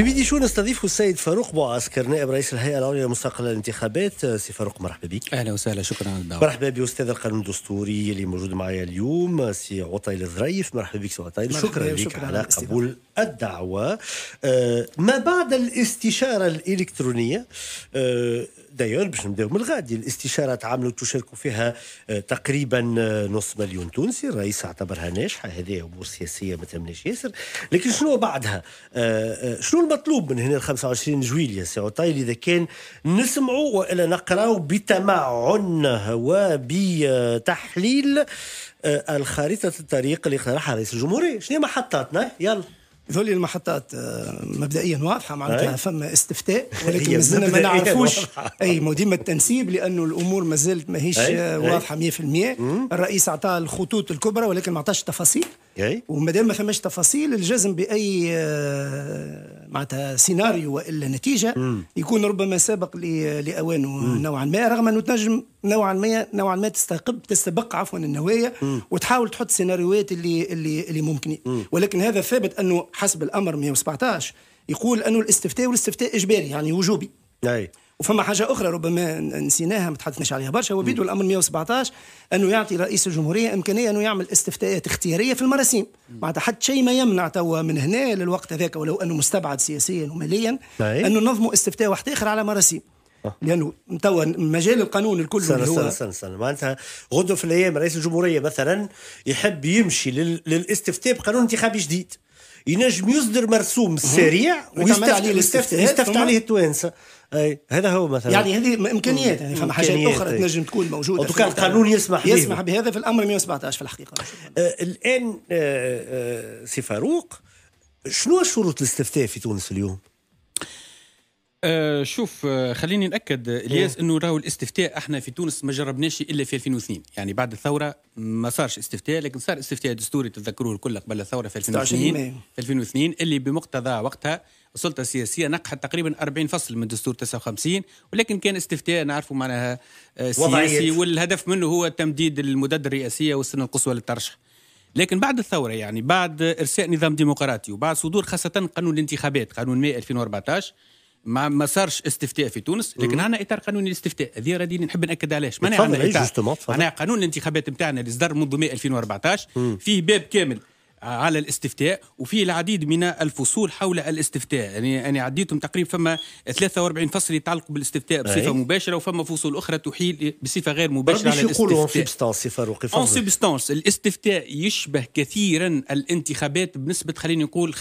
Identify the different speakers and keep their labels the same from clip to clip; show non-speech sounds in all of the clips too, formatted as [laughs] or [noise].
Speaker 1: في بيدي شو نستضيف السيد فاروق بوعسكر نائب رئيس الهيئه العليا المستقله للانتخابات آه، سي فاروق مرحبا بك اهلا وسهلا شكرا على الدعوه مرحبا باستاذ القانون الدستوري اللي موجود معايا اليوم آه، سي عطيل الظريف مرحبا بك سي عطيل شكرا لك على قبول الدعوه آه ما بعد الاستشاره الالكترونيه آه داير باش نبداو من الغادي الاستشاره تعاملوا تشاركوا فيها آه، تقريبا آه، نص مليون تونسي الرئيس اعتبرها ناجحه هذه امور سياسيه ما تمناش ياسر لكن شنو بعدها آه، شنو المطلوب من هنا 25 جويليا سي عطايل اذا كان نسمعوا والا نقراوا بتمعن وبتحليل الخريطه الطريق اللي اقترحها رئيس الجمهوريه شنو محطاتنا
Speaker 2: يلا ذول المحطات آه، مبدئيا واضحه معناتها فما استفتاء [laughs] ولكن مازلنا ما نعرفوش اي مديم التنسيب لانه الامور ما زالت ماهيش آه، واضحه 100% الرئيس اعطى الخطوط الكبرى ولكن ما عطاش تفاصيل اوكي ومادام ما فماش تفاصيل الجزم باي آه، معناتها سيناريو والا نتيجه مم. يكون ربما سابق لاوانه نوعا ما رغم انه تنجم نوعا ما نوعا ما تستقب تستبق عفوا النوايا وتحاول تحط سيناريوهات اللي اللي اللي ممكن مم. ولكن هذا ثابت انه حسب الامر 117 يقول انه الاستفتاء والاستفتاء اجباري يعني وجوبي أي. وفما حاجه اخرى ربما نسيناها ما تحدثناش عليها برشا هو بيدو الامر 117 انه يعطي رئيس الجمهوريه امكانيه انه يعمل استفتاءات اختياريه في المراسيم معناتها حتى شيء ما يمنع توا من هنا للوقت هذاك ولو انه مستبعد سياسيا وماليا انه نظموا استفتاء واحد
Speaker 1: اخر على مراسيم آه. لانه توا مجال القانون الكل سنة هو سنة سنة سنة معناتها غدوه في الايام رئيس الجمهوريه مثلا يحب يمشي للاستفتاء بقانون انتخابي جديد ينجم يصدر مرسوم سريع ويستفتح يستفتح عليه التوانسه اي هذا هو مثلا يعني هذه امكانيات يعني فما حاجات اخرى تنجم تكون موجوده وكان القانون يسمح يسمح
Speaker 2: بهذا في الامر 117 في الحقيقه
Speaker 1: أه، الان أه، أه، سي فاروق شنو شروط الاستفتاء في تونس اليوم؟
Speaker 3: آه شوف آه، خليني ناكد آه، الياس إيه. انه راهو الاستفتاء احنا في تونس ما جربناش الا في 2002 يعني بعد الثوره ما صارش استفتاء لكن صار استفتاء دستوري تذكروه الكل قبل الثوره في 2002 في 2002 اللي بمقتضى وقتها السلطه السياسيه نقحت تقريبا 40 فصل من دستور 59 ولكن كان استفتاء نعرفوا معناها آه، سياسي والهدف منه هو تمديد المدد الرئاسيه والسنه القصوى للترشح لكن بعد الثوره يعني بعد ارساء نظام ديمقراطي وبعد صدور خاصه قانون الانتخابات قانون 100 2014 ما ما صارش استفتاء في تونس لكن عندنا اطار قانوني للاستفتاء هذه راني نحب ناكد علاش معناها عندنا إيه، قانون الانتخابات نتاعنا اللي صدر منذ ماء 2014 فيه باب كامل على الاستفتاء وفيه العديد من الفصول حول الاستفتاء يعني انا عديتهم تقريبا فما 43 فصل يتعلق بالاستفتاء بصفه أي. مباشره وفما فصول اخرى تحيل بصفه غير مباشره على الاستفتاء اون سبستانس الاستفتاء يشبه كثيرا الانتخابات بنسبه خليني نقول 95%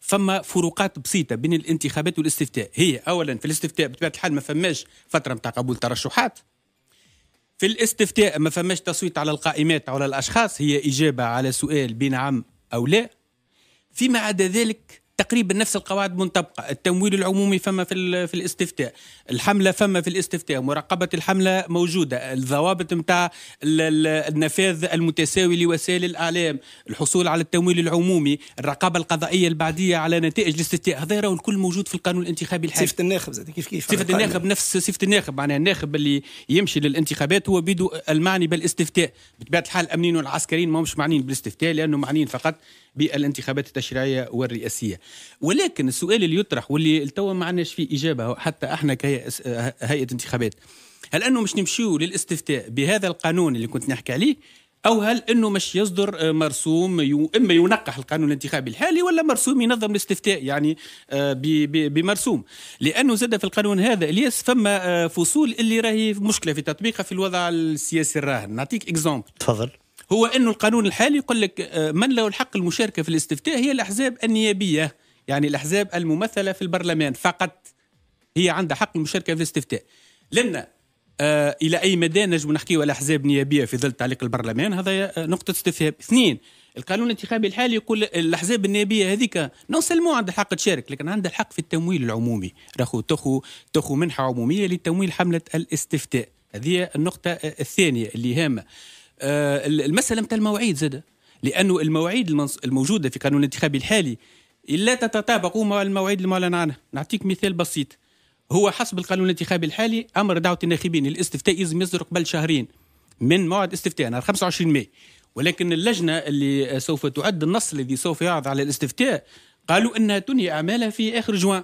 Speaker 3: فما فروقات بسيطه بين الانتخابات والاستفتاء هي اولا في الاستفتاء بطبيعه الحال ما فماش فتره نتاع قبول ترشحات في الاستفتاء ما فماش تصويت على القائمات على الأشخاص هي إجابة على سؤال بنعم أو لا فيما عدا ذلك تقريبا نفس القواعد منطبقه التمويل العمومي فما في, في الاستفتاء الحمله فما في الاستفتاء مراقبه الحمله موجوده الضوابط نتاع النفاذ المتساوي لوسائل الاعلام الحصول على التمويل العمومي الرقابه القضائيه البعديه على نتائج الاستفتاء هذا راهو الكل موجود في القانون الانتخابي الحالي صفه الناخب كيف كيف صفه الناخب نفس صفه الناخب معناها الناخب اللي يمشي للانتخابات هو بيدو المعني بالاستفتاء بطبيعه الحال الامنيين والعسكريين ما مش معنيين بالاستفتاء لانه معنيين فقط بالانتخابات التشريعيه والرئاسيه ولكن السؤال اللي يطرح واللي توا ما عندناش فيه اجابه حتى احنا كهيئه انتخابات هل انه مش نمشيو للاستفتاء بهذا القانون اللي كنت نحكي عليه او هل انه مش يصدر مرسوم يو اما ينقح القانون الانتخابي الحالي ولا مرسوم ينظم الاستفتاء يعني آه، بمرسوم لانه زاد في القانون هذا الياس فما آه، فصول اللي راهي مشكله في تطبيقها في الوضع السياسي الراهن نعطيك اكزومبل تفضل هو انه القانون الحالي يقول لك آه، من له الحق المشاركه في الاستفتاء هي الاحزاب النيابيه يعني الاحزاب الممثله في البرلمان فقط هي عندها حق المشاركه في الاستفتاء لان آه الى اي مدى نجم نحكيو على احزاب نيابيه في ظل تعليق البرلمان هذا آه، نقطه استفهام اثنين القانون الانتخابي الحالي يقول الاحزاب النيابيه هذيك نو سلمو عندها الحق تشارك لكن عندها الحق في التمويل العمومي راخو تخو تخو منحه عموميه لتمويل حمله الاستفتاء هذه النقطه آه، الثانيه اللي هامه آه، المسألة متى المواعيد زادة لأنه المواعيد الموجودة في قانون الانتخابي الحالي لا تتطابق مع المواعيد المعلن عنها نعطيك مثال بسيط هو حسب القانون الانتخابي الحالي امر دعوه الناخبين الاستفتاء يزم يصدر قبل شهرين من موعد استفتاء نهار يعني 25 ماي ولكن اللجنه اللي سوف تعد النص الذي سوف يعرض على الاستفتاء قالوا انها تنهي اعمالها في اخر جوان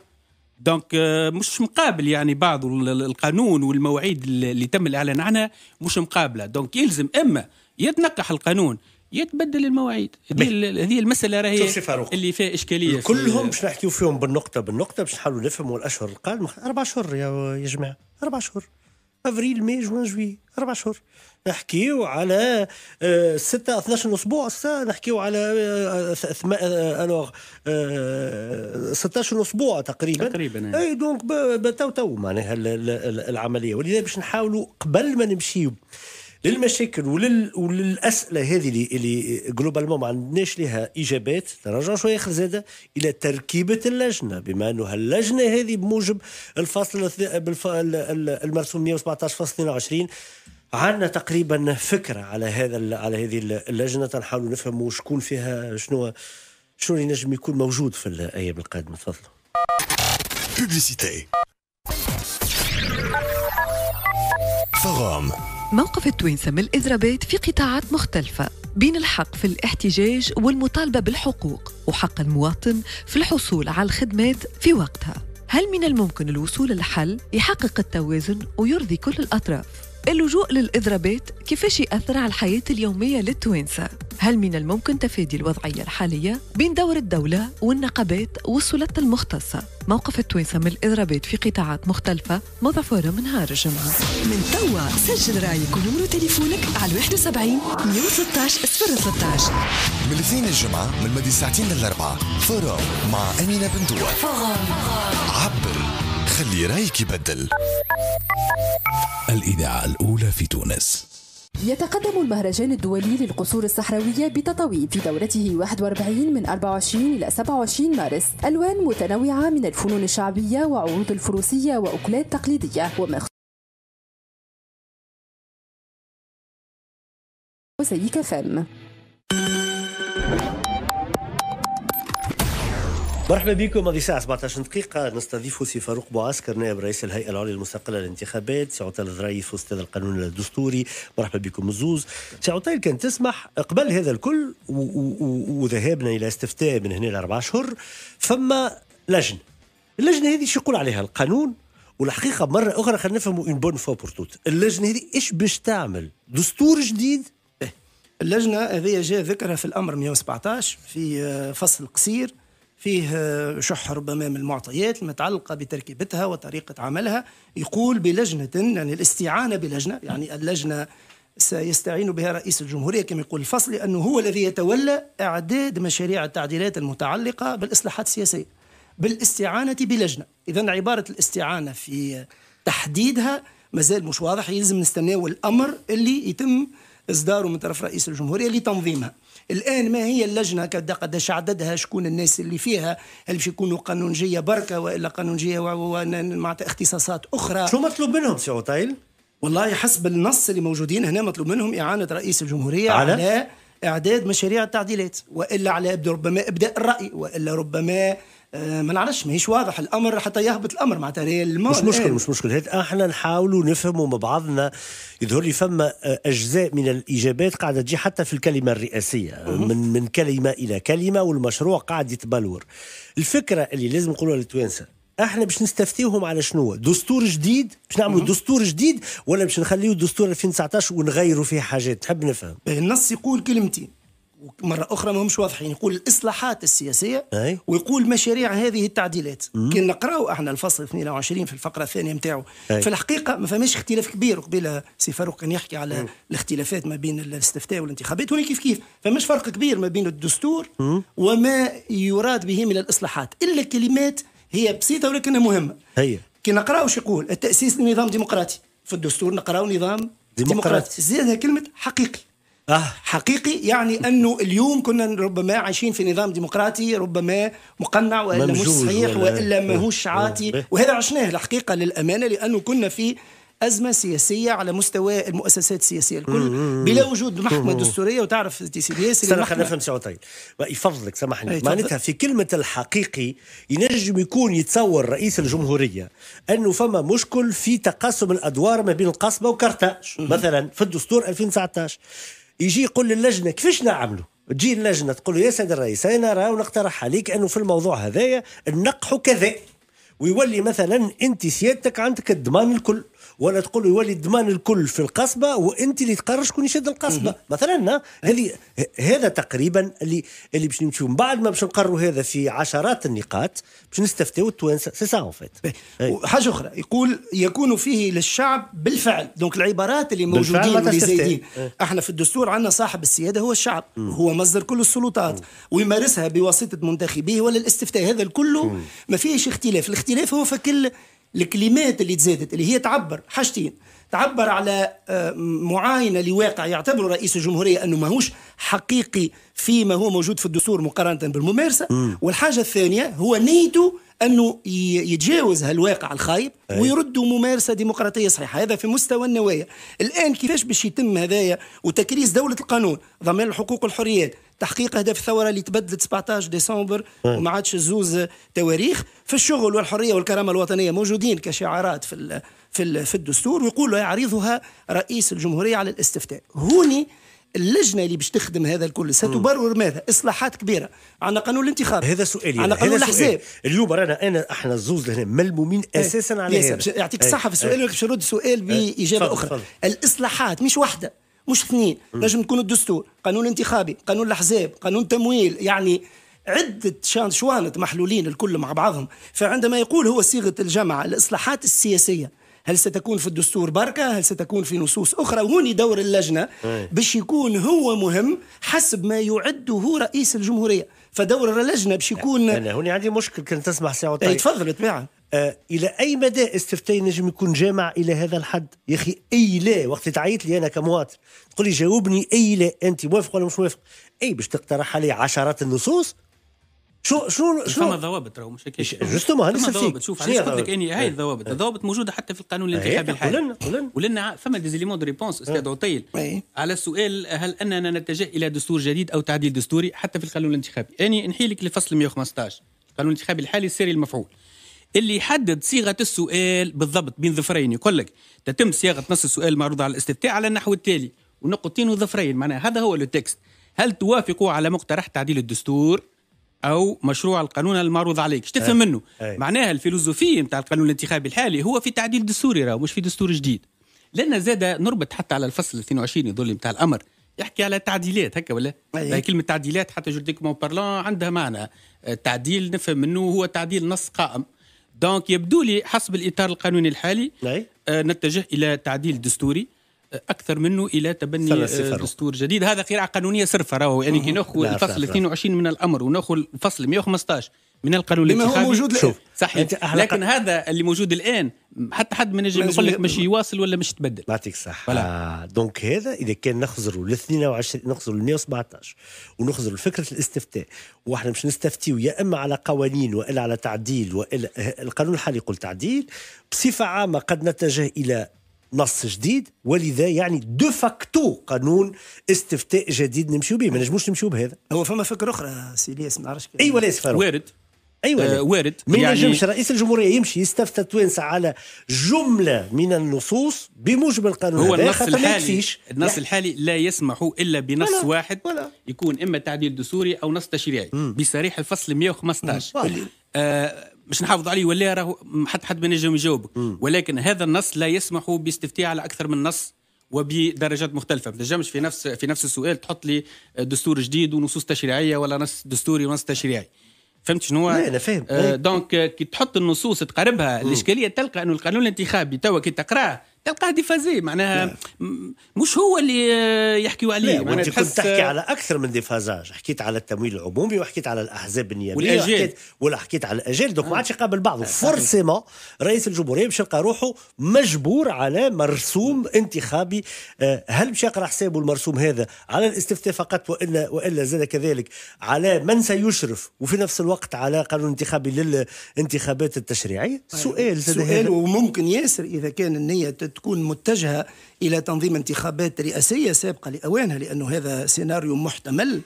Speaker 3: دونك آه، مش مقابل يعني بعض القانون والمواعيد اللي تم الاعلان عنها مش مقابله دونك يلزم اما يتنقح القانون يتبدل المواعيد هذه المساله راهي اللي فيها اشكاليه كلهم باش
Speaker 1: نحكيو فيهم بالنقطه بالنقطه باش نحاولوا نفهموا الاشهر القادمه اربع اشهر يا جماعه اربع اشهر افريل ماي جوان جوي اربع شهور نحكيو على آه، ستة 12 اسبوع الساعه نحكيو على الوغ آه، 16 آه، اسبوع تقريبا تقريبا اي دونك تو تو معناها العمليه ولذا باش نحاولوا قبل ما نمشيو للمشاكل ولل... وللاسئله هذه اللي اللي جلوبالمون ما عندناش لها اجابات نرجع شويه اخر زاده الى تركيبه اللجنه بما انه اللجنه هذه بموجب الفصل بالف... المرسوم 117 فصل 22 عندنا تقريبا فكره على هذا على هذه اللجنه تنحاولوا نفهموا شكون فيها شنو شنو اللي نجم يكون موجود في الايام القادمه تفضلوا. Publicité. Forum. موقف التوينسة من الإزرابات في قطاعات مختلفة بين الحق في الاحتجاج والمطالبة بالحقوق وحق المواطن في الحصول على الخدمات في وقتها هل من الممكن الوصول لحل يحقق التوازن ويرضي كل الأطراف؟ اللجوء للإضرابات كيفاش يأثر على الحياة اليومية للتوانسة؟ هل من الممكن تفادي الوضعية الحالية بين دور الدولة والنقابات والسلطة المختصة؟ موقف التوانسة من الإضرابات في قطاعات مختلفة موضع فورم نهار الجمعة من توا سجل رايك ونمر تليفونك على 71 113 013
Speaker 2: من الاثنين الجمعة من مدي ساعتين
Speaker 3: للأربعة فورم مع أمينة بندور فورو عبر خلي رايك يبدل الإذاعة الأولى في تونس يتقدم المهرجان الدولي للقصور الصحراوية بتطاوين في دورته 41 من
Speaker 1: 24 إلى 27 مارس ألوان متنوعة من الفنون الشعبية وعروض الفروسية وأكلات تقليدية وما موسيقى فم مرحبا بكم هذه الساعة 17 دقيقة نستضيف سي فاروق بوعسكر نائب رئيس الهيئة العليا المستقلة للانتخابات سي عطيل الرئيس أستاذ القانون الدستوري مرحبا بكم الزوز سي عطيل كان تسمح قبل هذا الكل وذهابنا إلى استفتاء من هنا لأربع أشهر فما لجنة اللجنة هذه شو يقول عليها القانون والحقيقة مرة أخرى خلينا نفهموا اون بون فوا توت اللجنة هذه إيش باش تعمل دستور جديد إيه. اللجنة هذه جاء ذكرها في الأمر 117 في آه،
Speaker 2: فصل قصير فيه آه، شح ربما من المعطيات المتعلقة بتركيبتها وطريقة عملها يقول بلجنة يعني الاستعانة بلجنة يعني اللجنة سيستعين بها رئيس الجمهورية كما يقول الفصل لأنه هو الذي يتولى إعداد مشاريع التعديلات المتعلقة بالإصلاحات السياسية بالاستعانة بلجنة إذا عبارة الاستعانة في تحديدها مازال مش واضح يلزم نستناو الأمر اللي يتم إصداره من طرف رئيس الجمهورية لتنظيمها الان ما هي اللجنه كدا قداش عددها شكون الناس اللي فيها هل باش يكونوا قانونجيه بركه والا قانونجيه معناتها اختصاصات اخرى شو مطلوب منهم سي عطيل؟ والله حسب النص اللي موجودين هنا مطلوب منهم اعانه رئيس الجمهوريه على, على اعداد مشاريع التعديلات والا على ربما ابداء الراي والا ربما آه، ما نعرفش ماهيش واضح الامر حتى يهبط الامر معناتها
Speaker 1: مش مشكل إيه. مش مشكل هذا احنا نحاولوا نفهموا مع بعضنا يظهر لي فما آه، اجزاء من الاجابات قاعده تجي حتى في الكلمه الرئاسيه من من كلمه الى كلمه والمشروع قاعد يتبلور الفكره اللي لازم نقولها للتوانسه احنا باش نستفتيهم على شنو دستور جديد باش نعملوا دستور جديد ولا باش نخليه الدستور 2019 ونغيروا فيه حاجات تحب نفهم
Speaker 2: النص يقول كلمتين مرة أخرى ما همش واضحين يقول الإصلاحات السياسية أي. ويقول مشاريع هذه التعديلات كي نقراو احنا الفصل 22 في الفقرة الثانية نتاعو في الحقيقة ما فماش اختلاف كبير قبيل سي فاروق كان يحكي على مم. الاختلافات ما بين الاستفتاء والانتخابات هنا كيف كيف فماش فرق كبير ما بين الدستور مم. وما يراد به من الإصلاحات إلا كلمات هي بسيطة ولكنها مهمة هي. كي نقراو شو يقول التأسيس لنظام ديمقراطي في الدستور نقراو نظام ديمقراطي, ديمقراطي. زادها كلمة حقيقي آه. حقيقي يعني انه اليوم كنا ربما عايشين في نظام ديمقراطي ربما مقنع والا مش صحيح والا ماهوش آه. عاطي آه. وهذا عشناه الحقيقه للامانه لانه كنا في أزمة سياسية على مستوى المؤسسات السياسية الكل بلا وجود محكمة دستورية
Speaker 1: وتعرف تي سي بي اس خلينا نفهم ساعة طيب يفضلك سامحني معناتها في كلمة الحقيقي ينجم يكون يتصور رئيس الجمهورية أنه فما مشكل في تقاسم الأدوار ما بين القصبة وكرتاج مثلا في الدستور 2019 يجي يقول للجنه كيفاش نعملوا تجي اللجنه تقول له يا سيد الرئيس انا راه نقترح عليك انه في الموضوع هذايا نقحوا كذا ويولي مثلا انت سيادتك عندك الضمان الكل ولا تقول له يولي الضمان الكل في القصبه وانت اللي تقرر شكون يشد القصبه مثلا هذه هذا تقريبا اللي اللي باش نمشيو من بعد ما باش نقروا هذا في عشرات النقاط باش نستفتيو التوانسه سي سا حاجه اخرى يقول يكون فيه للشعب بالفعل دونك العبارات اللي موجودين اللي زايدين
Speaker 2: احنا في الدستور عندنا صاحب السياده هو الشعب هو مصدر كل السلطات ويمارسها بواسطه منتخبيه ولا الاستفتاء هذا الكل ما فيهش اختلاف الاختلاف هو في كل الكلمات اللي تزادت اللي هي تعبر حاجتين تعبر على آه، معاينة لواقع يعتبر رئيس الجمهورية أنه ماهوش حقيقي فيما هو موجود في الدستور مقارنة بالممارسة مم. والحاجة الثانية هو نيته أنه يتجاوز هالواقع الخايب ويرد ممارسة ديمقراطية صحيحة هذا في مستوى النوايا الآن كيفاش باش يتم هذايا وتكريس دولة القانون ضمان الحقوق والحريات تحقيق اهداف الثوره اللي تبدلت 17 ديسمبر آه. وما عادش زوز تواريخ في الشغل والحريه والكرامه الوطنيه موجودين كشعارات في في في الدستور ويقول يعرضها رئيس الجمهوريه على الاستفتاء هوني اللجنه اللي باش تخدم هذا الكل ستبرر ماذا؟ اصلاحات كبيره
Speaker 1: عندنا قانون الانتخاب هذا سؤالي يعني، عندنا قانون الاحزاب اليوم رانا انا احنا الزوز لهنا ملمومين إيه. اساسا على هذا يعطيك إيه. الصحه في السؤال إيه.
Speaker 2: باش نرد سؤال باجابه اخرى فضل. الاصلاحات مش واحده مش اثنين نجم تكون الدستور قانون انتخابي قانون الاحزاب قانون تمويل يعني عدة شان شوانة محلولين الكل مع بعضهم فعندما يقول هو صيغة الجمع الإصلاحات السياسية هل ستكون في الدستور بركة هل ستكون في نصوص أخرى وهوني دور اللجنة باش يكون هو مهم حسب ما يعده رئيس الجمهورية فدور
Speaker 1: اللجنة باش يكون أنا هوني عندي مشكل كنت تسمح ساعة طيب. تفضل طيب. آه الى اي مدى استفتاء نجم يكون جامع الى هذا الحد يا اخي اي لا وقت تعيط لي انا كمواطن تقول لي جاوبني اي لا انت موافق ولا مش موافق اي باش تقترح علي عشرات النصوص شو شو شو فما
Speaker 3: ضوابط راهو مش هيك جوستومون هذا ضوابط شوف علاش قلت لك اني هاي إيه. الضوابط إيه. الضوابط موجوده حتى في القانون إيه، الانتخابي الحالي ولنا فما ديزيليمون دو ريبونس استاذ عطيل على السؤال هل اننا نتجه الى دستور جديد او تعديل دستوري حتى في القانون الانتخابي اني نحيلك لفصل 115 القانون الانتخابي الحالي السري المفعول اللي يحدد صيغه السؤال بالضبط بين ظفرين يقول لك تتم صياغه نص السؤال المعروض على الاستفتاء على النحو التالي ونقطتين وظفرين معناها هذا هو التكست هل توافقوا على مقترح تعديل الدستور او مشروع القانون المعروض عليك ايش تفهم منه أي. معناها الفيلوزوفيه نتاع القانون الانتخابي الحالي هو في تعديل دستوري راهو مش في دستور جديد لان زاد نربط حتى على الفصل 22 يظل نتاع الامر يحكي على تعديلات هكا ولا أيه. كلمه تعديلات حتى مون بارلون عندها معنى التعديل نفهم منه هو تعديل نص قائم دونك يبدو لي حسب الاطار القانوني الحالي نعم. آه، نتجه الى تعديل دستوري آه، اكثر منه الى تبني آه، دستور جديد هذا قراءه قانونيه صرفه راهو يعني كي ناخذ الفصل 22 من الامر وناخذ الفصل 115 من القانون الانتخابي هو موجود شوف صحيح لكن هذا اللي موجود الان حتى حد ما يجي يقول لك مش يواصل ولا مش تبدل يعطيك صح آه
Speaker 1: دونك هذا اذا كان نخزروا ل 22 نخزروا ل 117 ونخزروا لفكره الاستفتاء واحنا مش نستفتيو يا اما على قوانين والا على تعديل والا القانون الحالي يقول تعديل بصفه عامه قد نتجه الى نص جديد ولذا يعني دو فاكتو قانون استفتاء جديد نمشيو به ما نجموش نمشيو بهذا هو
Speaker 2: فما فكره اخرى سي الياس ما نعرفش
Speaker 3: اي ولا وارد ايوه آه، وارد ما يعني ينجمش
Speaker 1: رئيس الجمهوريه يمشي يستفتى التوانسه على جمله من النصوص بموجب القانون هو النص الحالي النص يعني
Speaker 3: الحالي لا يسمح الا بنص ولا واحد ولا يكون اما تعديل دستوري او نص تشريعي بصريح الفصل 115 آه مش نحافظ عليه ولا راهو حتى حد ما ينجم يجاوبك ولكن هذا النص لا يسمح باستفتاء على اكثر من نص وبدرجات مختلفة، ما تنجمش في نفس في نفس السؤال تحط لي دستور جديد ونصوص تشريعية ولا نص دستوري ونص تشريعي. فهمت شنو لا انا فاهم آه، إيه. دونك كي تحط النصوص تقربها الاشكاليه تلقى انه القانون الانتخابي توا كي تقراه توقع ديفازي معناها نعم. مش هو اللي يحكيوا عليه وانت نعم، انت كنت تحكي على
Speaker 1: اكثر من ديفازاج حكيت على التمويل العمومي وحكيت على الاحزاب النيابيه وحكيت ولا حكيت على الاجيال دوك نعم. ما عادش يقابل بعضه فورسيمون رئيس الجمهوريه باش يلقى روحه مجبور على مرسوم انتخابي آه، هل باش يقرا حسابه المرسوم هذا على الاستفتاء فقط والا والا زاد كذلك على من سيشرف وفي نفس الوقت على قانون انتخابي للانتخابات التشريعيه طيب، سؤال سؤال
Speaker 2: وممكن ياسر اذا كان النيه تكون متجهة إلى تنظيم انتخابات رئاسية سابقة لأوانها لأنه هذا سيناريو محتمل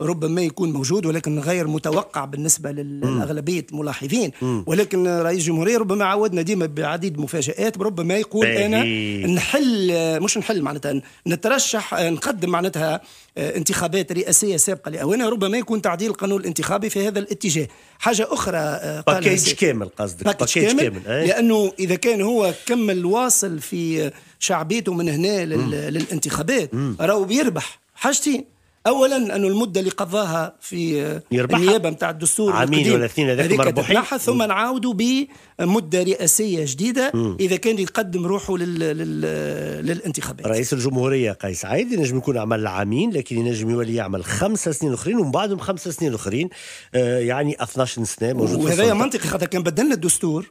Speaker 2: ربما يكون موجود ولكن غير متوقع بالنسبه لاغلبيه الملاحظين ولكن رئيس الجمهوريه ربما عودنا ديما بعديد مفاجآت ربما يقول انا نحل مش نحل معناتها نترشح نقدم معناتها آه، انتخابات رئاسيه سابقه لاوانها ربما يكون تعديل القانون الانتخابي في هذا الاتجاه حاجه اخرى آه، باكيج كامل
Speaker 1: قصدك باكيج كامل, كامل. إيه.
Speaker 2: لانه اذا كان هو كمل واصل في شعبيته من هنا للانتخابات راهو بيربح حاجتين اولا انه المده اللي قضاها في يربحها. النيابه نتاع الدستور عامين ولا اثنين هذاك مربوحين ثم نعاودوا بمده رئاسيه جديده مم. اذا
Speaker 1: كان يقدم روحه لل... لل... للانتخابات رئيس الجمهوريه قيس عايد ينجم يكون عمل عامين لكن ينجم يولي يعمل خمس سنين اخرين ومن بعدهم خمس سنين اخرين آه، يعني 12 سنه موجود وهذا منطقي خاطر كان بدلنا الدستور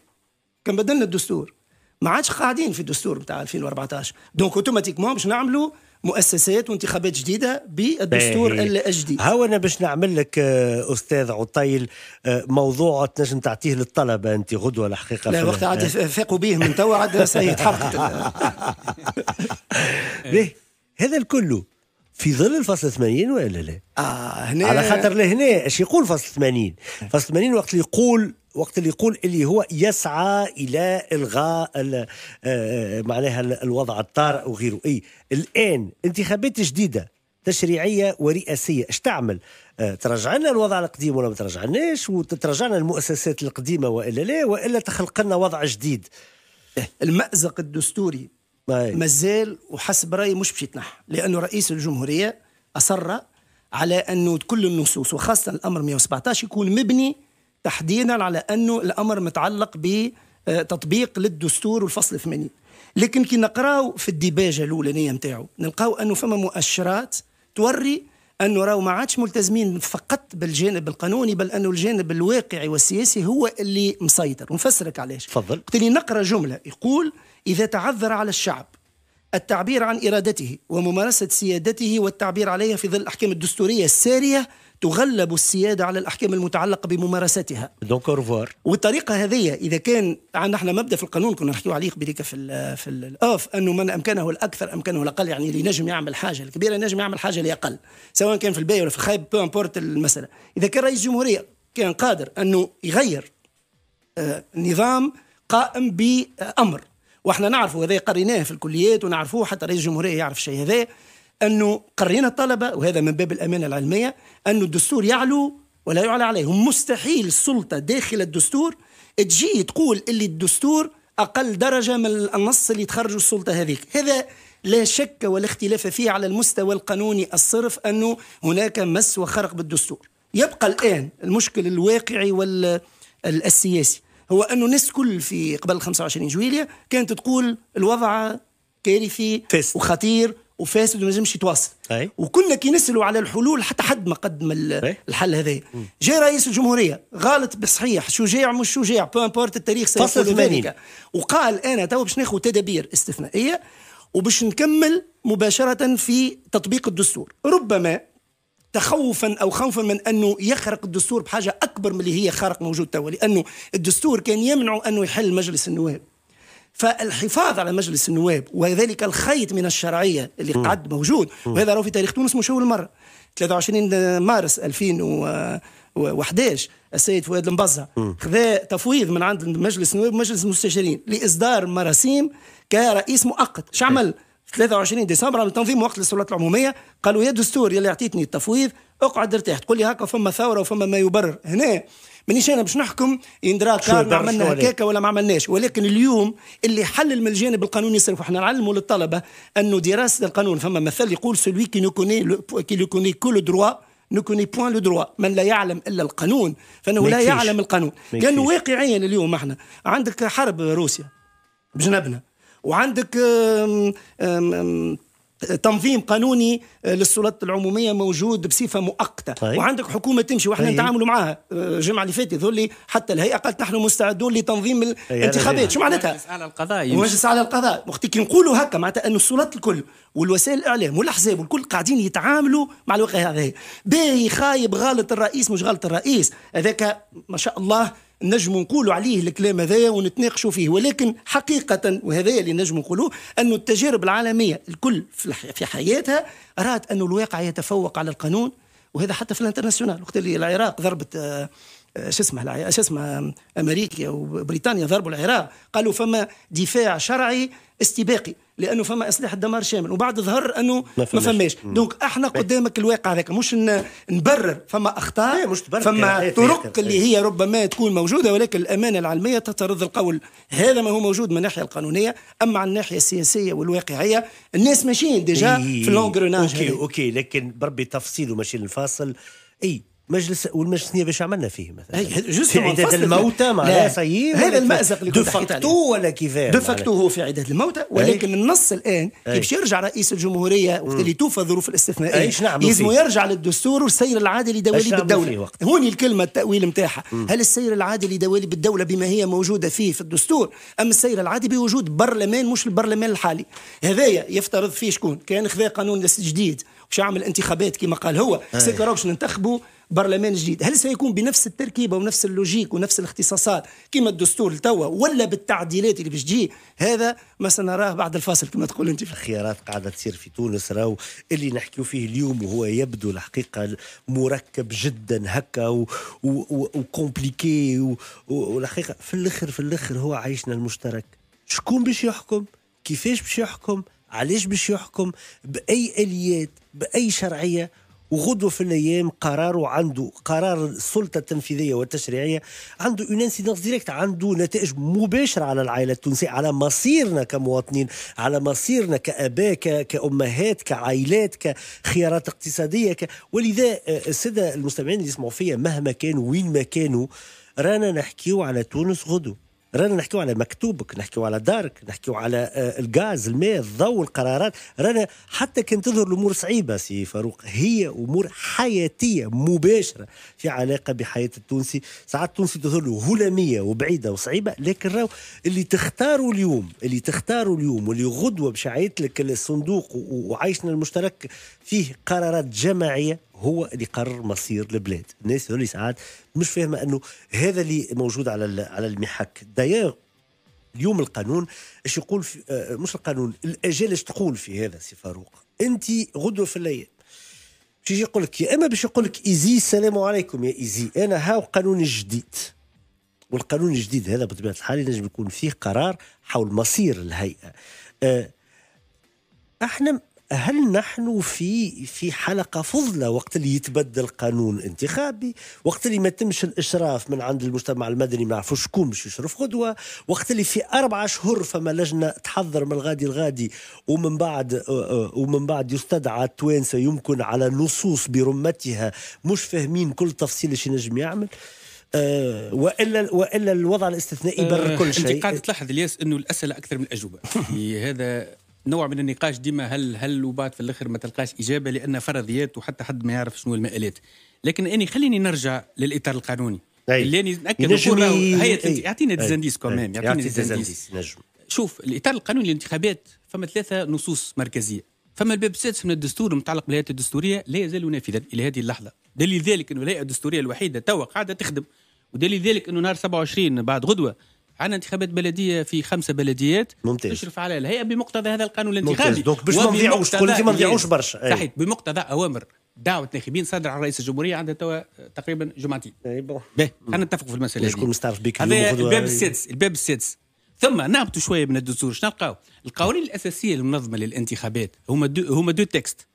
Speaker 1: كان بدلنا الدستور
Speaker 2: ما عادش قاعدين في الدستور نتاع 2014 دونك اوتوماتيكمون باش نعملوا مؤسسات
Speaker 1: وانتخابات جديده بالدستور الجديد هاو انا باش نعمل لك آه، استاذ عطيل آه، موضوع تنجم تعطيه للطلبه انت غدوه الحقيقه لا وقت عاد آه. فاقوا
Speaker 2: به من توا عاد
Speaker 1: به [laughs] هذا الكل في ظل الفصل 80 ولا لا؟ آه هنا على خاطر لهنا اش يقول فصل 80 فصل 80 وقت اللي يقول وقت اللي يقول اللي هو يسعى الى الغاء آه، آه، معناها الوضع الطارئ وغيره اي الان انتخابات جديده تشريعيه ورئاسيه اش تعمل؟ آه، ترجع لنا الوضع القديم ولا ما ترجعناش لنا المؤسسات القديمه والا لا والا تخلق لنا وضع جديد. المأزق الدستوري مازال وحسب رايي مش باش يتنحى لانه
Speaker 2: رئيس الجمهوريه اصر على انه كل النصوص وخاصه الامر 117 يكون مبني تحديدا على أنه الأمر متعلق بتطبيق للدستور والفصل 80 لكن كي نقراو في الديباجة الأولانية نتاعو نلقاو أنه فما مؤشرات توري أنه راهو ما عادش ملتزمين فقط بالجانب القانوني بل أنه الجانب الواقعي والسياسي هو اللي مسيطر ونفسرك علاش تفضل قلت لي نقرأ جملة يقول إذا تعذر على الشعب التعبير عن إرادته وممارسة سيادته والتعبير عليها في ظل الأحكام الدستورية السارية تغلب السيادة على الأحكام المتعلقة بممارستها
Speaker 1: دونك أوفوار
Speaker 2: والطريقة هذه إذا كان عندنا احنا مبدأ في القانون كنا نحكيو عليه قبليك في في الأوف أنه من أمكنه الأكثر أمكنه الأقل يعني اللي نجم يعمل حاجة الكبيرة نجم يعمل حاجة الأقل سواء كان في الباي ولا في الخايب بو امبورت المسألة إذا كان رئيس جمهورية كان قادر أنه يغير آه، نظام قائم بأمر واحنا نعرفوا هذا قريناه في الكليات ونعرفوه حتى رئيس الجمهوريه يعرف الشيء هذا انه قرينا الطلبه وهذا من باب الامانه العلميه أن الدستور يعلو ولا يعلى عليه مستحيل السلطة داخل الدستور تجي تقول اللي الدستور أقل درجة من النص اللي تخرجوا السلطة هذيك هذا لا شك ولا اختلاف فيه على المستوى القانوني الصرف أنه هناك مس وخرق بالدستور يبقى الآن المشكل الواقعي والسياسي هو أنه الناس كل في قبل 25 جويلية كانت تقول الوضع كارثي وخطير وفاسد وما ينجمش يتواصل أي. وكنا كي نسالوا على الحلول حتى حد ما قدم الحل هذا جاء رئيس الجمهوريه غالط بصحيح شجاع مش شجاع بو امبورت التاريخ فصل ذلك وقال انا تو باش ناخذ تدابير استثنائيه وباش نكمل مباشره في تطبيق الدستور ربما تخوفا او خوفا من انه يخرق الدستور بحاجه اكبر من اللي هي خارق موجود توا لانه الدستور كان يمنع انه يحل مجلس النواب فالحفاظ على مجلس النواب وذلك الخيط من الشرعيه اللي قعد موجود وهذا راه في تاريخ تونس مش اول مره 23 مارس 2011 السيد فؤاد المبزه خذا تفويض من عند مجلس النواب ومجلس المستشارين لاصدار مراسيم كرئيس مؤقت شعمل 23 ديسمبر عمل تنظيم وقت للسلطات العموميه قالوا يا دستور يلي اعطيتني التفويض اقعد ارتاح تقول لي هكا فما ثوره وفما ما يبرر هنا مانيش انا باش نحكم يندرا كان عملنا هكاك ولا ما عملناش ولكن اليوم اللي حلل من الجانب القانوني صرف احنا نعلموا للطلبه انه دراسه القانون فما مثل يقول سلوي كي نكوني كي نكوني كل دروا نكوني بوان لو دروا من لا يعلم الا القانون فانه لا يعلم القانون كان واقعيا اليوم احنا عندك حرب روسيا بجنبنا وعندك تنظيم قانوني آه، للسلطات العموميه موجود بصفه مؤقته طيب. وعندك حكومه تمشي واحنا طيب. نتعاملوا معاها آه، الجمعه اللي فاتت ذولي حتى الهيئه قالت نحن مستعدون لتنظيم الانتخابات طيب. شو معناتها؟ مجلس على القضاء مجلس على القضاء وقت كي نقولوا هكا معناتها انه السلطات الكل والوسائل الاعلام والاحزاب والكل قاعدين يتعاملوا مع الواقع هذا باهي خايب غالط الرئيس مش غالط الرئيس هذاك ما شاء الله نجم نقولوا عليه الكلام هذايا ونتناقشوا فيه ولكن حقيقة وهذا اللي نجم نقولوه أن التجارب العالمية الكل في حياتها رأت أن الواقع يتفوق على القانون وهذا حتى في الانترناسيونال وقت اللي العراق ضربت آه، شو اسمه شو اسمه امريكا وبريطانيا ضربوا العراق قالوا فما دفاع شرعي استباقي لانه فما اسلحه دمار شامل وبعد ظهر انه ما فماش, دونك احنا طيب. قدامك الواقع هذاك مش نبرر فما اخطاء إيه، مش فما إيه، طرق اللي هي ربما تكون موجوده ولكن الامانه العلميه تعترض القول هذا ما هو موجود من
Speaker 1: الناحيه القانونيه اما عن الناحيه السياسيه والواقعيه الناس ماشيين ديجا في إيه. لونغ اوكي اوكي لكن بربي تفصيل وماشي للفاصل اي مجلس والمجلس النيابي باش عملنا فيه مثلا؟ جزء في عداد الموتى معناها سيي هذا المأزق اللي كنت ولا كيفاه؟ دو فاكتو
Speaker 2: هو في عداد الموتى ولكن أي. النص الان كي باش يرجع رئيس الجمهوريه وقت اللي توفى الظروف الاستثنائيه يلزمو يرجع للدستور والسير العادي لدوالي بالدوله هوني الكلمه التاويل نتاعها هل السير العادي لدوالي بالدوله بما هي موجوده فيه في الدستور ام السير العادي بوجود برلمان مش البرلمان الحالي هذايا يفترض فيه شكون كان خذا قانون جديد باش يعمل انتخابات كما قال هو سكروكش ننتخبوا برلمان جديد هل سيكون بنفس التركيبة ونفس اللوجيك ونفس الاختصاصات كما الدستور التوا ولا بالتعديلات اللي باش تجي
Speaker 1: هذا ما سنراه بعد الفاصل كما تقول أنت في الخيارات قاعدة تصير في تونس راو اللي نحكي فيه اليوم وهو يبدو الحقيقة مركب جدا هكا وكومبليكي والحقيقة في الاخر في الاخر هو عايشنا المشترك شكون باش يحكم كيفاش باش يحكم علاش باش يحكم باي اليات باي شرعيه وغدوه في الايام قراره عنده قرار السلطه التنفيذيه والتشريعيه عنده اون انسيدونس ديريكت عنده نتائج مباشره على العائله التونسيه على مصيرنا كمواطنين على مصيرنا كاباء كامهات كعائلات كخيارات اقتصاديه ك... ولذا آه، الساده المستمعين اللي يسمعوا فيا مهما كانوا وين ما كانوا رانا نحكيو على تونس غدو رانا نحكيو على مكتوبك نحكيو على دارك نحكيو على آه، الغاز الماء الضوء القرارات رانا حتى كان تظهر الامور صعيبه سي فاروق هي امور حياتيه مباشره في علاقه بحياه التونسي ساعات التونسي تظهر له هلاميه وبعيده وصعيبه لكن راهو اللي تختاروا اليوم اللي تختاروا اليوم واللي غدوه باش لك الصندوق وعيشنا المشترك فيه قرارات جماعيه هو اللي قرر مصير البلاد الناس هذول ساعات مش فاهمه انه هذا اللي موجود على على المحك داير اليوم القانون اش يقول في آه،, آه مش القانون الاجيال اش تقول في هذا سي فاروق انت غدوه في الليل باش يجي يقول لك يا إيه؟ اما باش يقول لك ايزي السلام عليكم يا ايزي انا هاو قانون جديد والقانون الجديد هذا بطبيعه الحال لازم يكون فيه قرار حول مصير الهيئه آه احنا هل نحن في في حلقه فضله وقت اللي يتبدل قانون انتخابي وقت اللي ما تمش الاشراف من عند المجتمع المدني ما نعرفوش شكون باش يشرف غدوه وقت اللي في اربع شهور فما لجنه تحضر من الغادي الغادي ومن بعد ومن بعد يستدعى التوانسه يمكن على نصوص برمتها مش فاهمين كل تفصيل شنو نجم يعمل أه والا والا الوضع الاستثنائي بر أه، كل شيء انت قاعد
Speaker 3: تلاحظ الياس انه الاسئله اكثر من الاجوبه [laughs] يعني هذا نوع من النقاش ديما هل هل وبعد في الاخر ما تلقاش اجابه لان فرضيات وحتى حد ما يعرف شنو المآلات لكن اني خليني نرجع للاطار القانوني اللي اني ناكد هيا يعطينا ديزانديس كمان يعطينا ديزانديس نجم شوف الاطار القانوني للانتخابات فما ثلاثه نصوص مركزيه فما الباب السادس من الدستور المتعلق بالهيئه الدستوريه لا يزال نافذا الى هذه اللحظه دليل ذلك انه الهيئه الدستوريه الوحيده توا قاعده تخدم ودليل ذلك انه نهار 27 بعد غدوه عندنا انتخابات بلديه في خمسه بلديات ممتاز تشرف على الهيئه بمقتضى هذا القانون الانتخابي ممتاز دونك باش ما نضيعوش كل ما إيه. نضيعوش برشا إيه. صحيح بمقتضى اوامر دعوه ناخبين صادره على رئيس الجمهوريه عندها توا تقريبا جمعتين اي بون خلينا نتفقوا في المساله شكون مستعرف بك هذا الباب السادس الباب السادس ثم نهبطوا شويه من الدستور شنو نلقاو؟ القوانين الاساسيه المنظمه للانتخابات هما دو هما دو تكست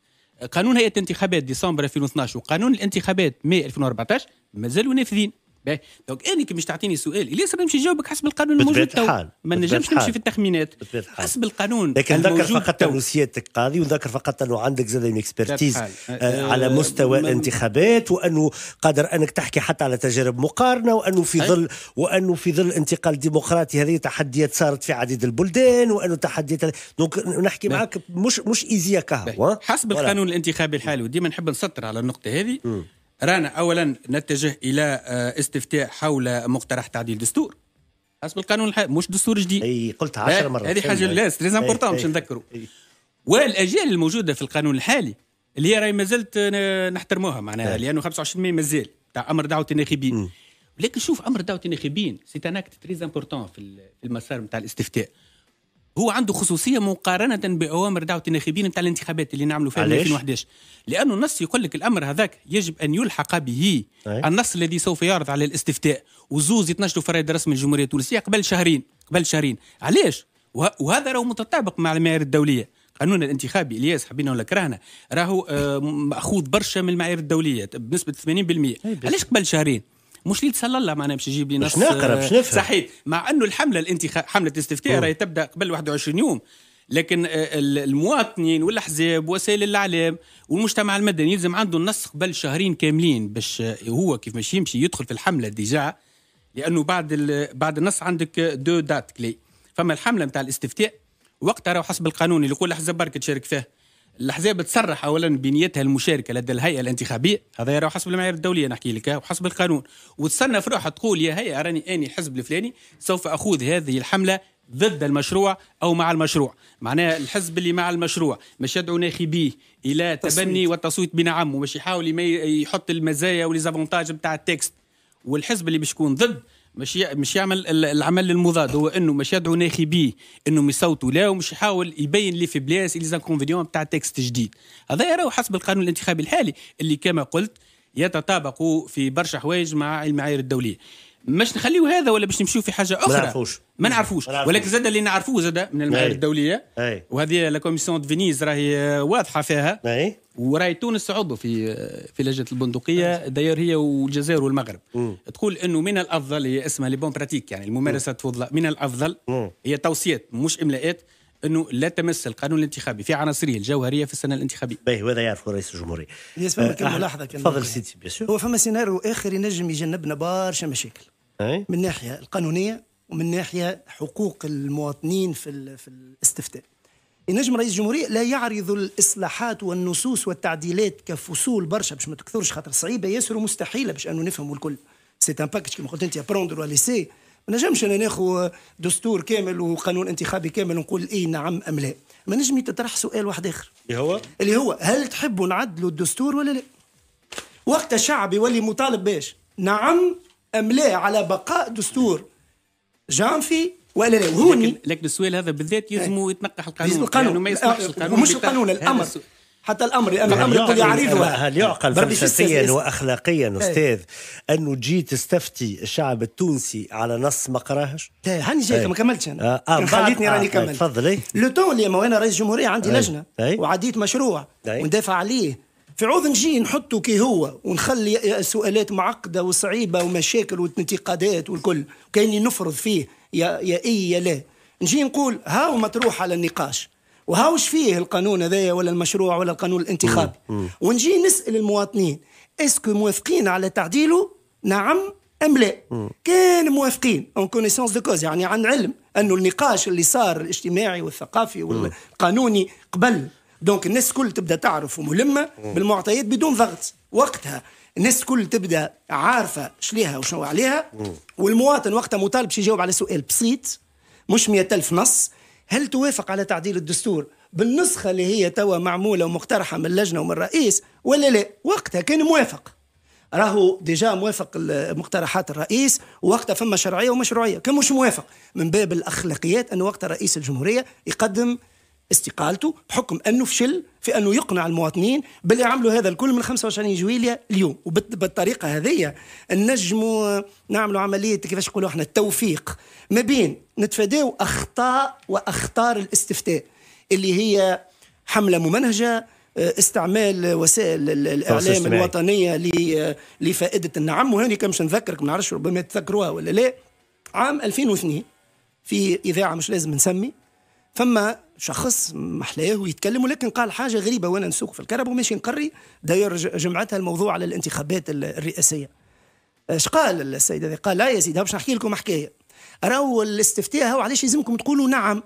Speaker 3: قانون هيئه الانتخابات ديسمبر 2012 وقانون الانتخابات ماي 2014 مازالوا نافذين باهي دونك انا كي باش تعطيني سؤال الياسر نمشي نجاوبك حسب القانون الموجود تو ما نجمش نمشي في التخمينات حسب القانون لكن نذكر فقط
Speaker 1: سيادتك قاضي ونذكر فقط انه عندك زاد اكسبرتيز اكسبرتيز على مستوى الانتخابات وانه قادر انك تحكي حتى على تجارب مقارنه وانه في ظل وانه في ظل الانتقال الديمقراطي هذه تحديات صارت في عديد البلدان وانه تحديات دونك نحكي باي. معك مش مش ايزي كهو حسب القانون
Speaker 3: الانتخابي الحالي وديما نحب نسطر على النقطه هذه رانا اولا نتجه الى آه، استفتاء حول مقترح تعديل دستور حسب القانون الحالي مش دستور جديد اي قلت 10 مرات هذه حاجه لا تريز امبورطون باش نذكروا والاجيال الموجوده في القانون الحالي اللي هي راهي زلت نحترموها معناها لانه 25% مازال تاع امر دعوه الناخبين ولكن شوف امر دعوه الناخبين سي ان اكت تريز امبورطون في المسار نتاع الاستفتاء هو عنده خصوصيه مقارنه باوامر دعوه الناخبين نتاع الانتخابات اللي نعملوا في 2011 لانه النص يقول لك الامر هذاك يجب ان يلحق به النص الذي سوف يعرض على الاستفتاء وزوز يتنشروا في الرايد الجمهوريه التونسيه قبل شهرين قبل شهرين علاش وهذا راهو متطابق مع المعايير الدوليه القانون الانتخابي الياس حبينا ولا كرهنا راهو آه، ماخوذ برشا من المعايير الدوليه بنسبه 80% علاش قبل شهرين مش اللي تسلل الله معناها باش يجيب لي نص باش نقرا آه، باش نفهم صحيح مع انه الحمله الانتخاب حمله الاستفتاء راهي تبدا قبل 21 يوم لكن آه، المواطنين والاحزاب وسائل الاعلام والمجتمع المدني يلزم عنده النص قبل شهرين كاملين باش آه، هو كيف ماشي يمشي يدخل في الحمله ديجا لانه بعد بعد النص عندك دو دات كلي فما الحمله نتاع الاستفتاء وقتها راهو حسب القانون اللي يقول الحزب برك تشارك فيه الاحزاب بتصرح اولا بنيتها المشاركه لدى الهيئه الانتخابيه هذا يرى حسب المعايير الدوليه نحكي لك وحسب القانون وتصنف روحها تقول يا هيئه راني اني الحزب الفلاني سوف اخوذ هذه الحمله ضد المشروع او مع المشروع معناها الحزب اللي مع المشروع مش يدعو ناخبيه الى تصويت. والتصويت بنعم ومش يحاول يحط المزايا وليزافونتاج بتاع التكست والحزب اللي باش يكون ضد مش مش يعمل العمل المضاد هو انه مش يدعو ناخبيه انهم يصوتوا لا ومش يحاول يبين لي في بلاس لي زانكونفينيون تاع تكست جديد هذا يراه حسب القانون الانتخابي الحالي اللي كما قلت يتطابق في برشا حوايج مع المعايير الدوليه مش نخليو هذا ولا باش نمشيو في حاجه اخرى ما نعرفوش ما نعرفوش ولكن زاد اللي نعرفوه زاد من المعايير الدوليه وهذه لا كوميسيون دو فينيز راهي واضحه فيها أي. وراي تونس عضو في في لجنه البندقيه داير هي والجزائر والمغرب م. تقول انه من الافضل هي اسمها لي بون براتيك يعني الممارسه تفضل من الافضل م. هي توصيات مش املاءات انه لا تمس القانون الانتخابي في عناصره الجوهريه في السنه الانتخابيه. باهي وهذا يعرفه رئيس الجمهوريه. يسمع لك آه، ملاحظه كان تفضل سيدي بيان
Speaker 2: هو فما سيناريو اخر ينجم يجنبنا برشا مشاكل. أي؟ من ناحيه القانونيه ومن ناحيه حقوق المواطنين في في الاستفتاء. ينجم رئيس الجمهوريه لا يعرض الاصلاحات والنصوص والتعديلات كفصول برشا باش ما تكثرش خاطر صعيبه ياسر ومستحيله باش انه نفهموا الكل سي ان باكج كما قلت انت بروندر وليسي ما نجمش انا ناخذ دستور كامل وقانون انتخابي كامل ونقول اي نعم ام لا ما نجم يتطرح سؤال واحد اخر اللي هو اللي هو هل تحبوا نعدلوا الدستور ولا لا وقت الشعب يولي مطالب باش نعم ام لا على بقاء دستور جانفي ولا لا وهوني لكن, لكن السؤال
Speaker 3: هذا بالذات إيه. يلزم يتنقح القانون يلزم القانون يعني ما القانون مش القانون الامر حتى الامر لان يعني الامر يقول عريضها هل يعقل فلسفيا
Speaker 1: واخلاقيا إيه. استاذ انه تجي تستفتي الشعب التونسي على نص ما قراهش؟ لا هاني جايك إيه. ما كملتش انا آه, آه، خليتني راني آه، كملت تفضل لو
Speaker 2: تون اللي انا رئيس جمهوريه عندي لجنه وعديت مشروع وندافع عليه في عوض نجي نحطه كي هو ونخلي سؤالات معقده وصعيبه ومشاكل وانتقادات والكل كاني نفرض فيه يا يا اي يا لا نجي نقول هاو مطروح على النقاش وهاوش فيه القانون هذايا ولا المشروع ولا القانون الانتخابي ونجي نسال المواطنين اسكو موافقين على تعديله نعم ام لا كان موافقين اون كونيسونس دو كوز يعني عن علم انه النقاش اللي صار الاجتماعي والثقافي والقانوني قبل دونك الناس الكل تبدا تعرف وملمه بالمعطيات بدون ضغط وقتها الناس الكل تبدا عارفه شليها وشنو عليها والمواطن وقتها مطالب باش يجاوب على سؤال بسيط مش مئة ألف نص هل توافق على تعديل الدستور بالنسخة اللي هي توا معمولة ومقترحة من اللجنة ومن الرئيس ولا لا وقتها كان موافق راهو ديجا موافق مقترحات الرئيس وقتها فما شرعيه ومشروعيه كان مش موافق من باب الاخلاقيات انه وقت رئيس الجمهوريه يقدم استقالته بحكم انه فشل في انه يقنع المواطنين باللي عملوا هذا الكل من 25 جويليا اليوم وبالطريقه هذه نجموا نعملوا عمليه كيفاش نقولوا احنا التوفيق ما بين نتفاداو اخطاء واخطار الاستفتاء اللي هي حمله ممنهجه استعمال وسائل الاعلام الوطنيه لفائده النعم وهاني كمش نذكرك ما نعرفش ربما تذكروها ولا لا عام 2002 في اذاعه مش لازم نسمي فما شخص محلاه ويتكلم ولكن قال حاجه غريبه وانا نسوق في الكرب وماشي نقري داير جمعتها الموضوع على الانتخابات الرئاسيه اش قال السيد هذا قال لا يا سيدي باش نحكي لكم حكايه راهو الاستفتاء هو علاش يلزمكم تقولوا نعم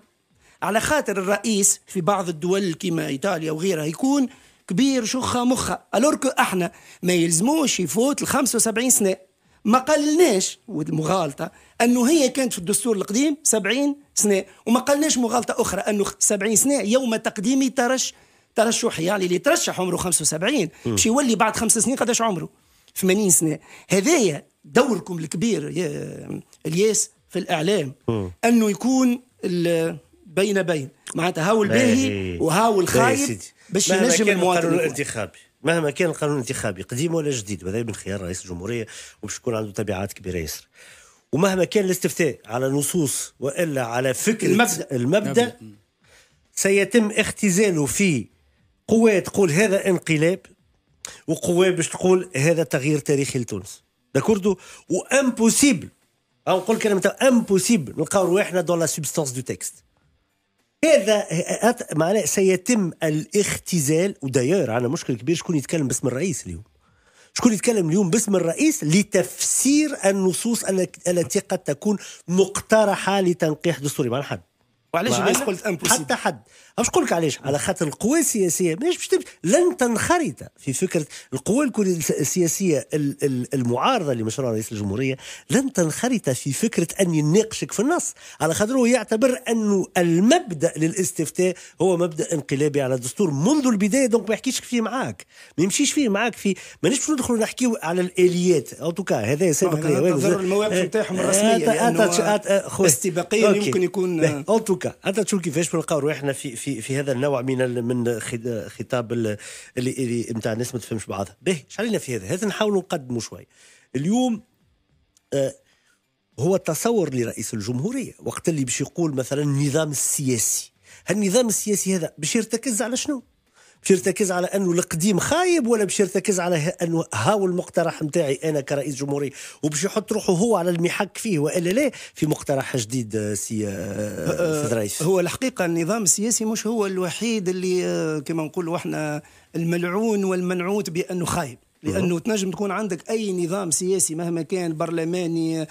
Speaker 2: على خاطر الرئيس في بعض الدول كيما ايطاليا وغيرها يكون كبير شخه مخه الوركو احنا ما يلزموش يفوت ال 75 سنه ما قالناش مغالطة أنه هي كانت في الدستور القديم 70 سنة وما قالناش مغالطة أخرى أنه 70 سنة يوم تقديم ترش ترشح يعني اللي ترشح عمره 75 باش يولي بعد خمس سنين قداش عمره 80 سنة هذايا دوركم الكبير يا الياس في الإعلام أنه يكون
Speaker 1: بين بين معناتها هاو الباهي وهاو الخايب باش ينجم المواطن الانتخابي مهما كان القانون الانتخابي قديم ولا جديد وهذا من خيار رئيس الجمهوريه وباش يكون عنده تبعات كبيره ياسر ومهما كان الاستفتاء على نصوص والا على فكره المبدا, المبدأ سيتم اختزاله في قوى تقول هذا انقلاب وقوى باش تقول هذا تغيير تاريخي لتونس داكوردو وامبوسيبل او نقول كلمه امبوسيبل نلقاو رواحنا دون لا سوبستانس دو تكست هذا معناه سيتم الاختزال وداير عندنا مشكل كبير شكون يتكلم باسم الرئيس اليوم شكون يتكلم اليوم باسم الرئيس لتفسير النصوص التي قد تكون مقترحه لتنقيح دستوري مع الحد وعلاش علاش قلت امبوسيبل حتى حد باش نقول لك علاش على خاطر القوى السياسيه ماهيش باش لن تنخرط في فكره القوى السياسيه المعارضه لمشروع رئيس الجمهوريه لن تنخرط في فكره ان يناقشك في النص على خاطر هو يعتبر انه المبدا للاستفتاء هو مبدا انقلابي على الدستور منذ البدايه دونك ما يحكيش فيه معاك ما يمشيش فيه معاك في مانيش باش ندخلوا نحكيو على الاليات او توكا هذا سابق لي المواقف نتاعهم الرسميه استباقيا يمكن يكون تركيا هذا تشوف كيفاش نلقاو روحنا في في في هذا النوع من من خطاب اللي, اللي نتاع الناس ما تفهمش بعضها باهي علينا في هذا هذا نحاولوا نقدموا شويه اليوم آه، هو التصور لرئيس الجمهوريه وقت اللي باش يقول مثلا النظام السياسي هالنظام السياسي هذا باش يرتكز على شنو؟ باش يرتكز على انه القديم خايب ولا باش يرتكز على انه هاو المقترح نتاعي انا كرئيس جمهوريه وباش يحط روحه هو على المحك فيه والا لا في مقترح جديد آه، سي آه، أه، سيد رئيس
Speaker 2: هو الحقيقه النظام السياسي مش هو الوحيد اللي كما نقولوا احنا الملعون والمنعوت بانه خايب لانه تنجم تكون عندك اي نظام سياسي مهما كان برلماني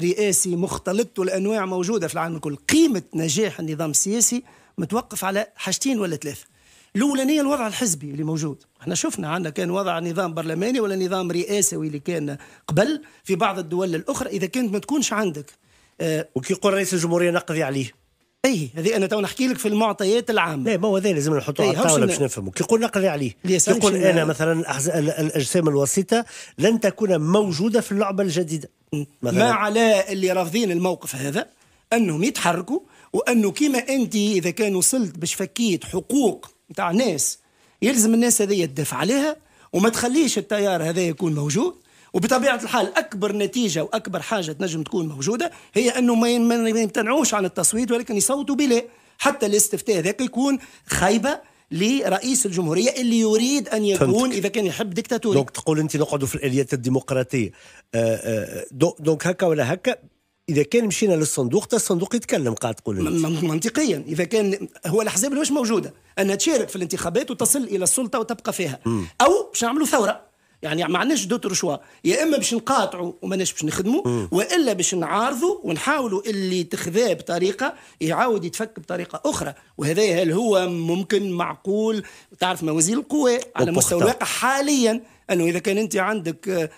Speaker 2: رئاسي مختلط والانواع موجوده في العالم الكل قيمه نجاح النظام السياسي متوقف على حاجتين ولا ثلاثه الاولانيه الوضع الحزبي اللي موجود احنا شفنا عندنا كان وضع نظام برلماني ولا نظام رئاسوي اللي كان قبل في بعض الدول الاخرى اذا كانت ما تكونش عندك آه وكي يقول رئيس الجمهوريه نقضي عليه اي هذه انا تو نحكي لك في المعطيات
Speaker 1: العامه لا إيه، ما هو هذا لازم نحطوا إيه، على الطاوله باش نفهموا كي يقول نقضي عليه يقول انا مثلا مثلا الاجسام الوسيطه لن تكون موجوده في اللعبه الجديده مثلا ما على اللي رافضين الموقف هذا انهم يتحركوا وانه
Speaker 2: كيما انت اذا كان وصلت باش فكيت حقوق نتاع الناس يلزم الناس هذه تدافع عليها وما تخليش التيار هذا يكون موجود وبطبيعه الحال اكبر نتيجه واكبر حاجه تنجم تكون موجوده هي انه ما يمتنعوش عن التصويت ولكن يصوتوا بلا حتى الاستفتاء ذاك يكون خيبه لرئيس الجمهوريه اللي يريد ان يكون اذا كان يحب ديكتاتوري دونك
Speaker 1: تقول انت نقعدوا في الاليات الديمقراطيه آه، آه، آه، دونك هكا ولا هكا اذا كان مشينا للصندوق تا الصندوق يتكلم قاعد تقول
Speaker 2: منطقيا اذا كان هو الاحزاب اللي مش موجوده انها تشارك في الانتخابات وتصل الى السلطه وتبقى فيها م. او باش نعملوا ثوره يعني ما عندناش دوتر شوا يا اما باش نقاطعوا وماناش باش نخدموا والا باش نعارضوا ونحاولوا اللي تخذاه بطريقه يعاود يتفك بطريقه اخرى وهذا هل هو ممكن معقول تعرف موازين القوى على مستوى الواقع حاليا انه اذا كان انت عندك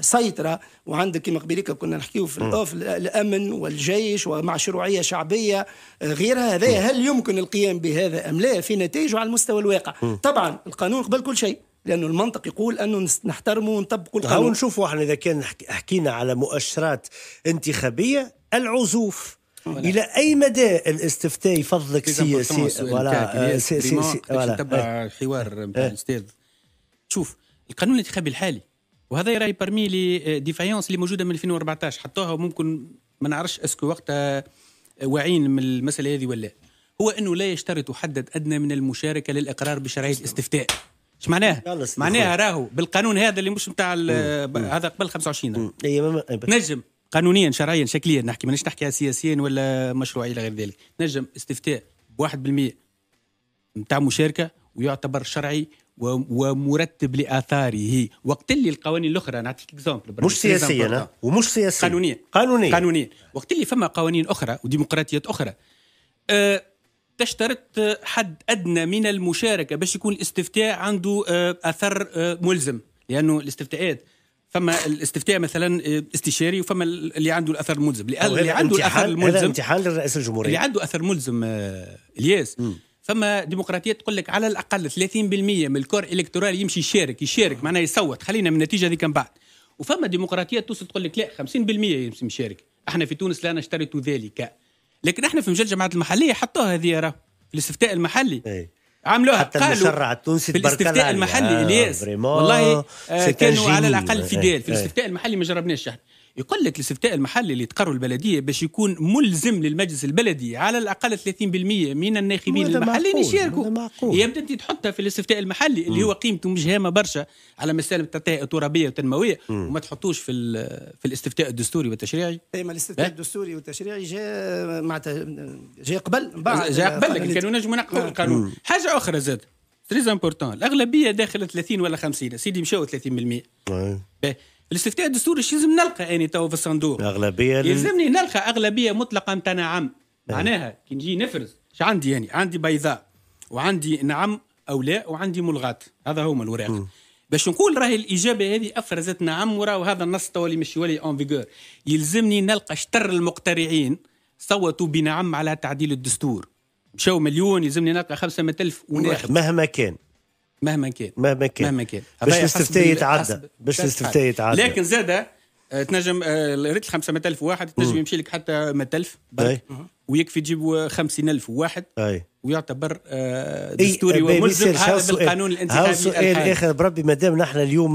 Speaker 2: سيطره وعندك كما قبيلك كنا نحكيو في الاوف الامن والجيش ومع شروعيه شعبيه آه، غيرها هذا هل يمكن القيام بهذا ام لا في نتائجه على المستوى الواقع طبعا القانون قبل كل
Speaker 1: شيء لانه المنطق يقول انه نحترمه ونطبقوا القانون نشوفوا احنا اذا كان حكينا على مؤشرات انتخابيه العزوف الى اي مدى الاستفتاء يفضلك سياسي ولا سياسي ولا تبع الحوار
Speaker 3: إيه. نتاع إيه. الاستاذ شوف القانون الانتخابي الحالي وهذا راي برمي لي ديفايونس اللي موجوده من 2014 حطوها وممكن ما نعرفش اسكو وقتها آه، واعيين من المساله هذه ولا هو انه لا يشترط حدد ادنى من المشاركه للاقرار بشرعيه الاستفتاء ايش معناها؟ معناها راهو بالقانون هذا اللي مش نتاع هذا قبل 25 إيه، إيه، نجم قانونيا شرعيا شكليا نحكي مانيش نحكي سياسيا ولا مشروعي الى غير ذلك نجم استفتاء ب 1% نتاع مشاركه ويعتبر شرعي ومرتب لاثاره وقت اللي القوانين الاخرى نعطيك اكزومبل مش سياسيا آه. ومش سياسيا قانونيا قانونيا قانونيا وقت اللي فما قوانين اخرى وديمقراطيات اخرى أه تشترط حد ادنى من المشاركه باش يكون الاستفتاء عنده آه، اثر آه، ملزم لانه الاستفتاءات فما الاستفتاء مثلا استشاري وفما اللي عنده الاثر الملزم اللي عنده الاثر الملزم هذا امتحان لرئيس الجمهوريه اللي عنده اثر ملزم الياس فما ديمقراطيه تقول لك على الاقل 30% من الكور الكترالي يمشي يشارك يشارك معناه يصوت خلينا من النتيجه هذيك من بعد وفما ديمقراطيه توصل تقول لك لا 50% يمشي يشارك احنا في تونس لا نشترط ذلك لكن احنا في مجال الجماعات المحليه حطوها هذه راه في الاستفتاء المحلي أي. عملوها حتى المشرع التونسي في الاستفتاء المحلي آه الياس والله آه كانوا على الاقل في ديل إيه. في الاستفتاء المحلي ما جربناش احنا يقول لك الاستفتاء المحلي اللي تقروا البلديه باش يكون ملزم للمجلس البلدي على الاقل 30% من الناخبين المحليين يشاركوا يبدا انت تحطها في الاستفتاء المحلي اللي هو قيمته مش هامه برشا على مسالم الترابيه والتنمويه وما تحطوش في في الاستفتاء الدستوري والتشريعي
Speaker 2: اي ما الاستفتاء الدستوري والتشريعي جاء معناتها جاء قبل
Speaker 3: بعد جاء قبل لكن كانوا نجموا نقبلوا آه. القانون حاجه اخرى زاد تريز امبورتون الاغلبيه داخل 30 ولا 50 سيدي مشاو 30% الاستفتاء الدستوري شو لازم نلقى اني يعني تو في الصندوق اغلبيه يلزمني نلقى اغلبيه مطلقه نتاع نعم معناها كي نجي نفرز شو عندي يعني عندي بيضاء وعندي نعم او لا وعندي ملغات هذا هما الوراق باش نقول راهي الاجابه هذه افرزت نعم وراه هذا النص تو اللي مش ولي اون فيغور يلزمني نلقى شتر المقترعين صوتوا بنعم على تعديل الدستور مشاو مليون يلزمني نلقى خمسة ألف وناخذ مهما كان مهما كان مهما كان مهما كان باش الاستفتاء يتعدى باش الاستفتاء يتعدى لكن زاد آه، تنجم آه، ريت ال ألف واحد تنجم يمشي لك حتى 100000 ويكفي تجيب 50000 واحد أي. ويعتبر آه، دستوري وملزم هذا بالقانون الانتخابي هاو سؤال اخر
Speaker 1: بربي دام نحن اليوم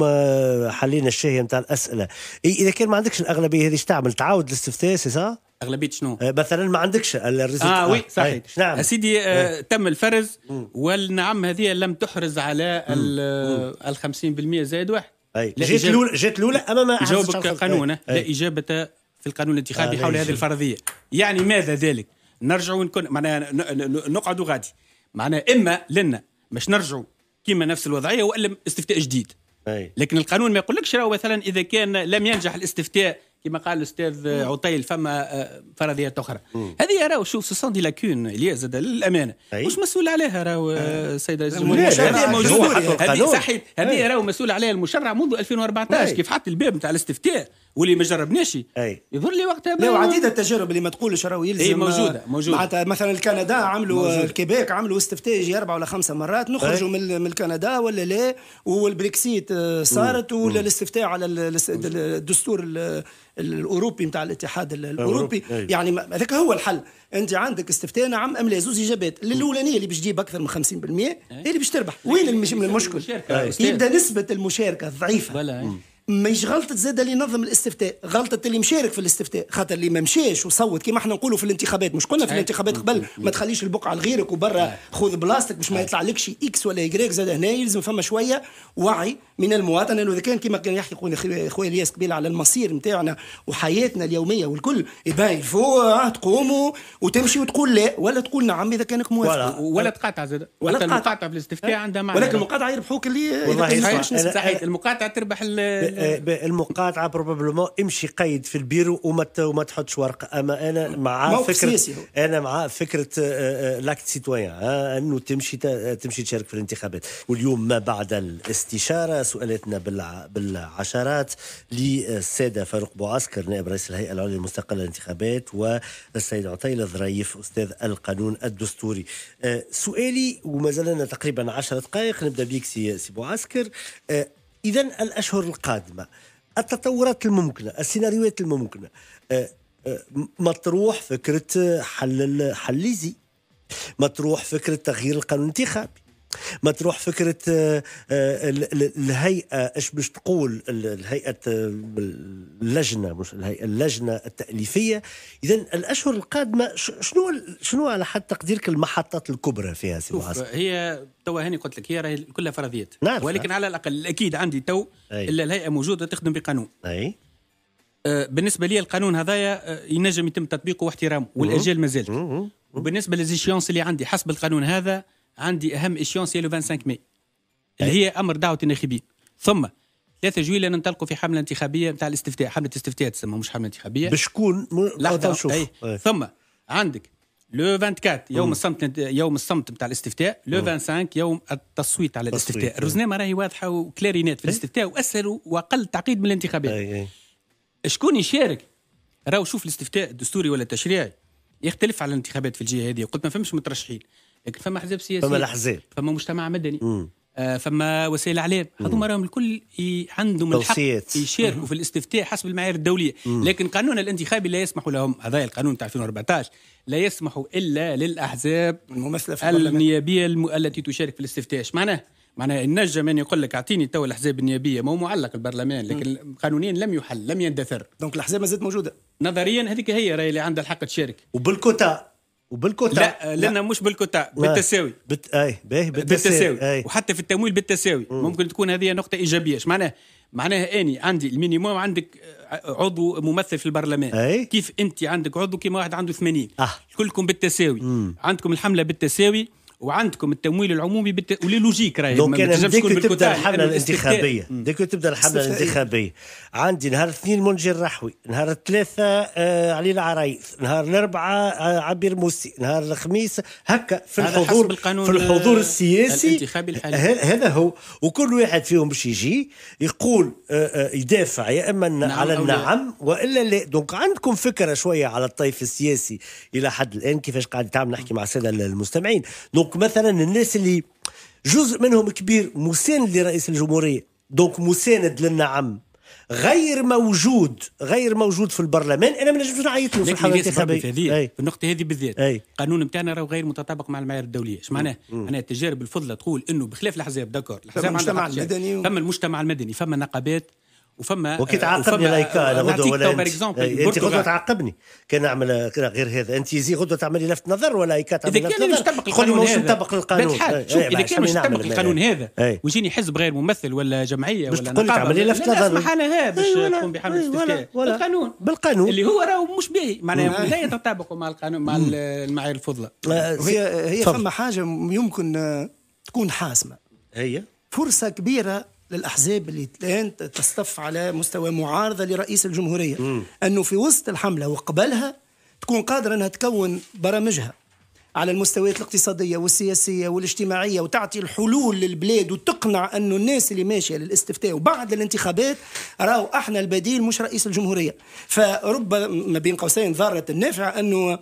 Speaker 1: حلينا الشهيه نتاع الاسئله اذا كان ما عندكش الاغلبيه هذه تعمل تعاود الاستفتاء سي صح؟ اغلبيه شنو؟ آه، مثلا ما عندكش الريزلت اه, آه. وي صحيح نعم سيدي آه،,
Speaker 3: آه تم الفرز والنعم هذه لم تحرز على ال 50% زائد واحد اي جات الاولى جات الاولى امام جاوبك قانون لا اجابه في القانون الانتخابي آه حول هذه الفرضيه يعني ماذا ذلك؟ نرجع ونكون معناها نقعدوا غادي معناها اما لنا باش نرجعوا كيما نفس الوضعيه والا استفتاء جديد أي. لكن القانون ما يقولكش راهو مثلا اذا كان لم ينجح الاستفتاء كما قال الاستاذ عطيل فما آه، فرضيات اخرى هذه راهو شوف سون دي لاكون اللي زاد للامانه مش مسؤول عليها راهو السيد رئيس الجمهوريه هذه موجوده هذه صحيح هذه راهو مسؤول عليها المشرع منذ 2014 كيف حط الباب نتاع الاستفتاء واللي ما جربناش يظهر لي وقتها لا وعديد التجارب اللي ما تقولش راهو يلزم اي موجوده آه، موجوده معناتها
Speaker 2: مثلا الكندا عملوا آه، الكيبيك عملوا استفتاء اربع ولا خمسه مرات نخرجوا من الكندا ولا لا والبريكسيت آه، صارت ولا الاستفتاء على الدستور الاوروبي نتاع الاتحاد الاوروبي يعني هذاك هو الحل انت عندك استفتاء نعم ام لا زوز اجابات الاولانيه اللي باش تجيب اكثر من 50% هي اللي باش تربح وين المشكل يبدا نسبه المشاركه الضعيفه مش غلطة زاد اللي نظم الاستفتاء غلطة اللي مشارك في الاستفتاء خاطر اللي ما مشاش وصوت كيما احنا نقولوا في الانتخابات مش كنا في الانتخابات قبل ما تخليش البقعة لغيرك وبرا خذ بلاستك باش ما يطلع لكش اكس ولا يجريك زاد هنا يلزم فما شوية وعي من المواطن لانه اذا كان كما كان يحكي خويا الياس قبيله على المصير نتاعنا وحياتنا اليوميه والكل باين فو آه، تقوموا وتمشي وتقول لا ولا تقول
Speaker 1: نعم اذا كانك موافق ولا, ولا
Speaker 3: تقاطع زاد ولا المقاطعه في الاستفتاء أه؟ عندها معنى ولكن المقاطعه يربحوك اللي صحيح المقاطعه تربح
Speaker 1: المقاطعه بروبابلومون امشي قيد في البيرو وما وما تحطش ورقه اما انا مع فكره انا مع فكره آه، لاكت سيتويان انه تمشي تمشي تشارك في الانتخابات واليوم ما بعد الاستشاره سؤالاتنا بالعشرات للسادة فاروق بوعسكر نائب رئيس الهيئة العليا المستقلة للانتخابات والسيد عطيل الظريف أستاذ القانون الدستوري آه، سؤالي وما زلنا تقريبا 10 دقائق نبدأ بك سي بوعسكر آه، إذا الأشهر القادمة التطورات الممكنة السيناريوهات الممكنة آه، مطروح فكرة حل حليزي مطروح فكرة تغيير القانون الانتخابي ما تروح فكره آه، آه، الهيئه اش باش تقول الهيئه آه، اللجنه مش الهيئه اللجنه التاليفيه اذا الاشهر القادمه شنو شنو على حد تقديرك المحطات الكبرى فيها سي
Speaker 3: هي تو هاني قلت لك هي راهي كلها فرضيات ولكن على الاقل اكيد عندي تو الا الهيئه موجوده تخدم بقانون اي بالنسبه لي القانون هذايا ينجم يتم تطبيقه واحترامه والاجيال ما زالت وبالنسبه للزيشيونس اللي عندي حسب القانون هذا عندي اهم اشيونس هي لو 25 ماي اللي هي امر دعوه الناخبين ثم 3 جويلة ننطلقوا في حملة انتخابية نتاع الاستفتاء حملة استفتاء تسمى مش حملة انتخابية بشكون لحظة نشوف أي. أي. ثم عندك لو 24 يوم الصمت يوم الصمت نتاع الاستفتاء لو 25 يوم التصويت على الاستفتاء الرزنامه راهي واضحه وكلارينات في إيه. الاستفتاء واسهل واقل تعقيد من الانتخابات أي. إيه. شكون يشارك راهو شوف الاستفتاء الدستوري ولا التشريعي يختلف على الانتخابات في الجهه هذه قلت ما فهمش مترشحين لكن فما احزاب سياسيه فما الاحزاب فما مجتمع مدني مم. آه، فما وسائل اعلام هذوما راهم الكل عندهم الحق يشاركوا في الاستفتاء حسب المعايير الدوليه مم. لكن قانون الانتخابي لا يسمح لهم هذا القانون تاع 2014 لا يسمح الا للاحزاب الممثله في النيابيه الم... التي تشارك في الاستفتاء معناه معناه النجم ان يقول لك اعطيني تو الاحزاب النيابيه ما هو معلق البرلمان لكن مم. قانونيا لم يحل لم يندثر دونك الاحزاب ما زالت موجوده نظريا هذيك هي راهي اللي عندها الحق تشارك وبالكوتا وبالكوتا لا آه، لنا مش بالكوتا بالتساوي
Speaker 1: بت... اي باهي بالتساوي, بالتساوي.
Speaker 3: وحتى في التمويل بالتساوي م. ممكن تكون هذه نقطه ايجابيه اش معناها معناها اني عندي المينيموم عندك آه، عضو ممثل في البرلمان أي. كيف انت عندك عضو كيما واحد عنده 80 آه. كلكم بالتساوي م. عندكم الحمله بالتساوي وعندكم التمويل العمومي ولي وللوجيك راهي دونك انا ديك تبدا الحمله الانتخابيه
Speaker 1: ديك تبدا الحمله الانتخابيه عندي نهار الاثنين منجي الرحوي نهار الثلاثه آه علي العرايس نهار الاربعاء آه عبير موسي نهار الخميس هكا في الحضور في الحضور السياسي الانتخابي
Speaker 3: الحالي هذا
Speaker 1: هو وكل واحد فيهم باش يجي يقول آه, آه، يدافع يا اما نعم على النعم والا لا دونك عندكم فكره شويه على الطيف السياسي الى حد الان كيفاش قاعد تعمل نحكي مع الساده المستمعين دونك دونك مثلا الناس اللي جزء منهم كبير مساند لرئيس الجمهورية دونك مساند للنعم غير موجود غير موجود في البرلمان انا ما نجمش نعيط له في الحاله الانتخابيه في
Speaker 3: النقطه هذه بالذات أي. القانون نتاعنا راهو غير متطابق مع المعايير الدوليه اش معناه معناه التجارب الفضله تقول انه بخلاف الاحزاب دكر الاحزاب المجتمع المدني و... فما المجتمع المدني فما نقابات وفما وكي آه، تعاقبني لايكا انا آه، غدوه ولا انت, انت غدوه
Speaker 1: تعاقبني كان نعمل غير هذا انت زي غدوه تعملي لفت نظر ولا لايكا تعمل
Speaker 3: اذا كان مش طبق القانون هذا مش طبق القانون اذا كان مش طبق القانون هذا ويجيني حزب غير ممثل ولا جمعيه ولا نقابه باش تعملي لفت نظر اسمح لها باش تقوم بحمل استفتاء بالقانون بالقانون اللي هو راهو مش باهي معناها لا يتطابق مع القانون مع المعايير الفضلى هي هي فما
Speaker 2: حاجه يمكن تكون حاسمه هي فرصه كبيره للاحزاب اللي الان تصطف على مستوى معارضه لرئيس الجمهوريه م. انه في وسط الحمله وقبلها تكون قادره انها تكون برامجها على المستويات الاقتصاديه والسياسيه والاجتماعيه وتعطي الحلول للبلاد وتقنع انه الناس اللي ماشيه للاستفتاء وبعد الانتخابات راهو احنا البديل مش رئيس الجمهوريه فربما ما بين قوسين ضاره النافع انه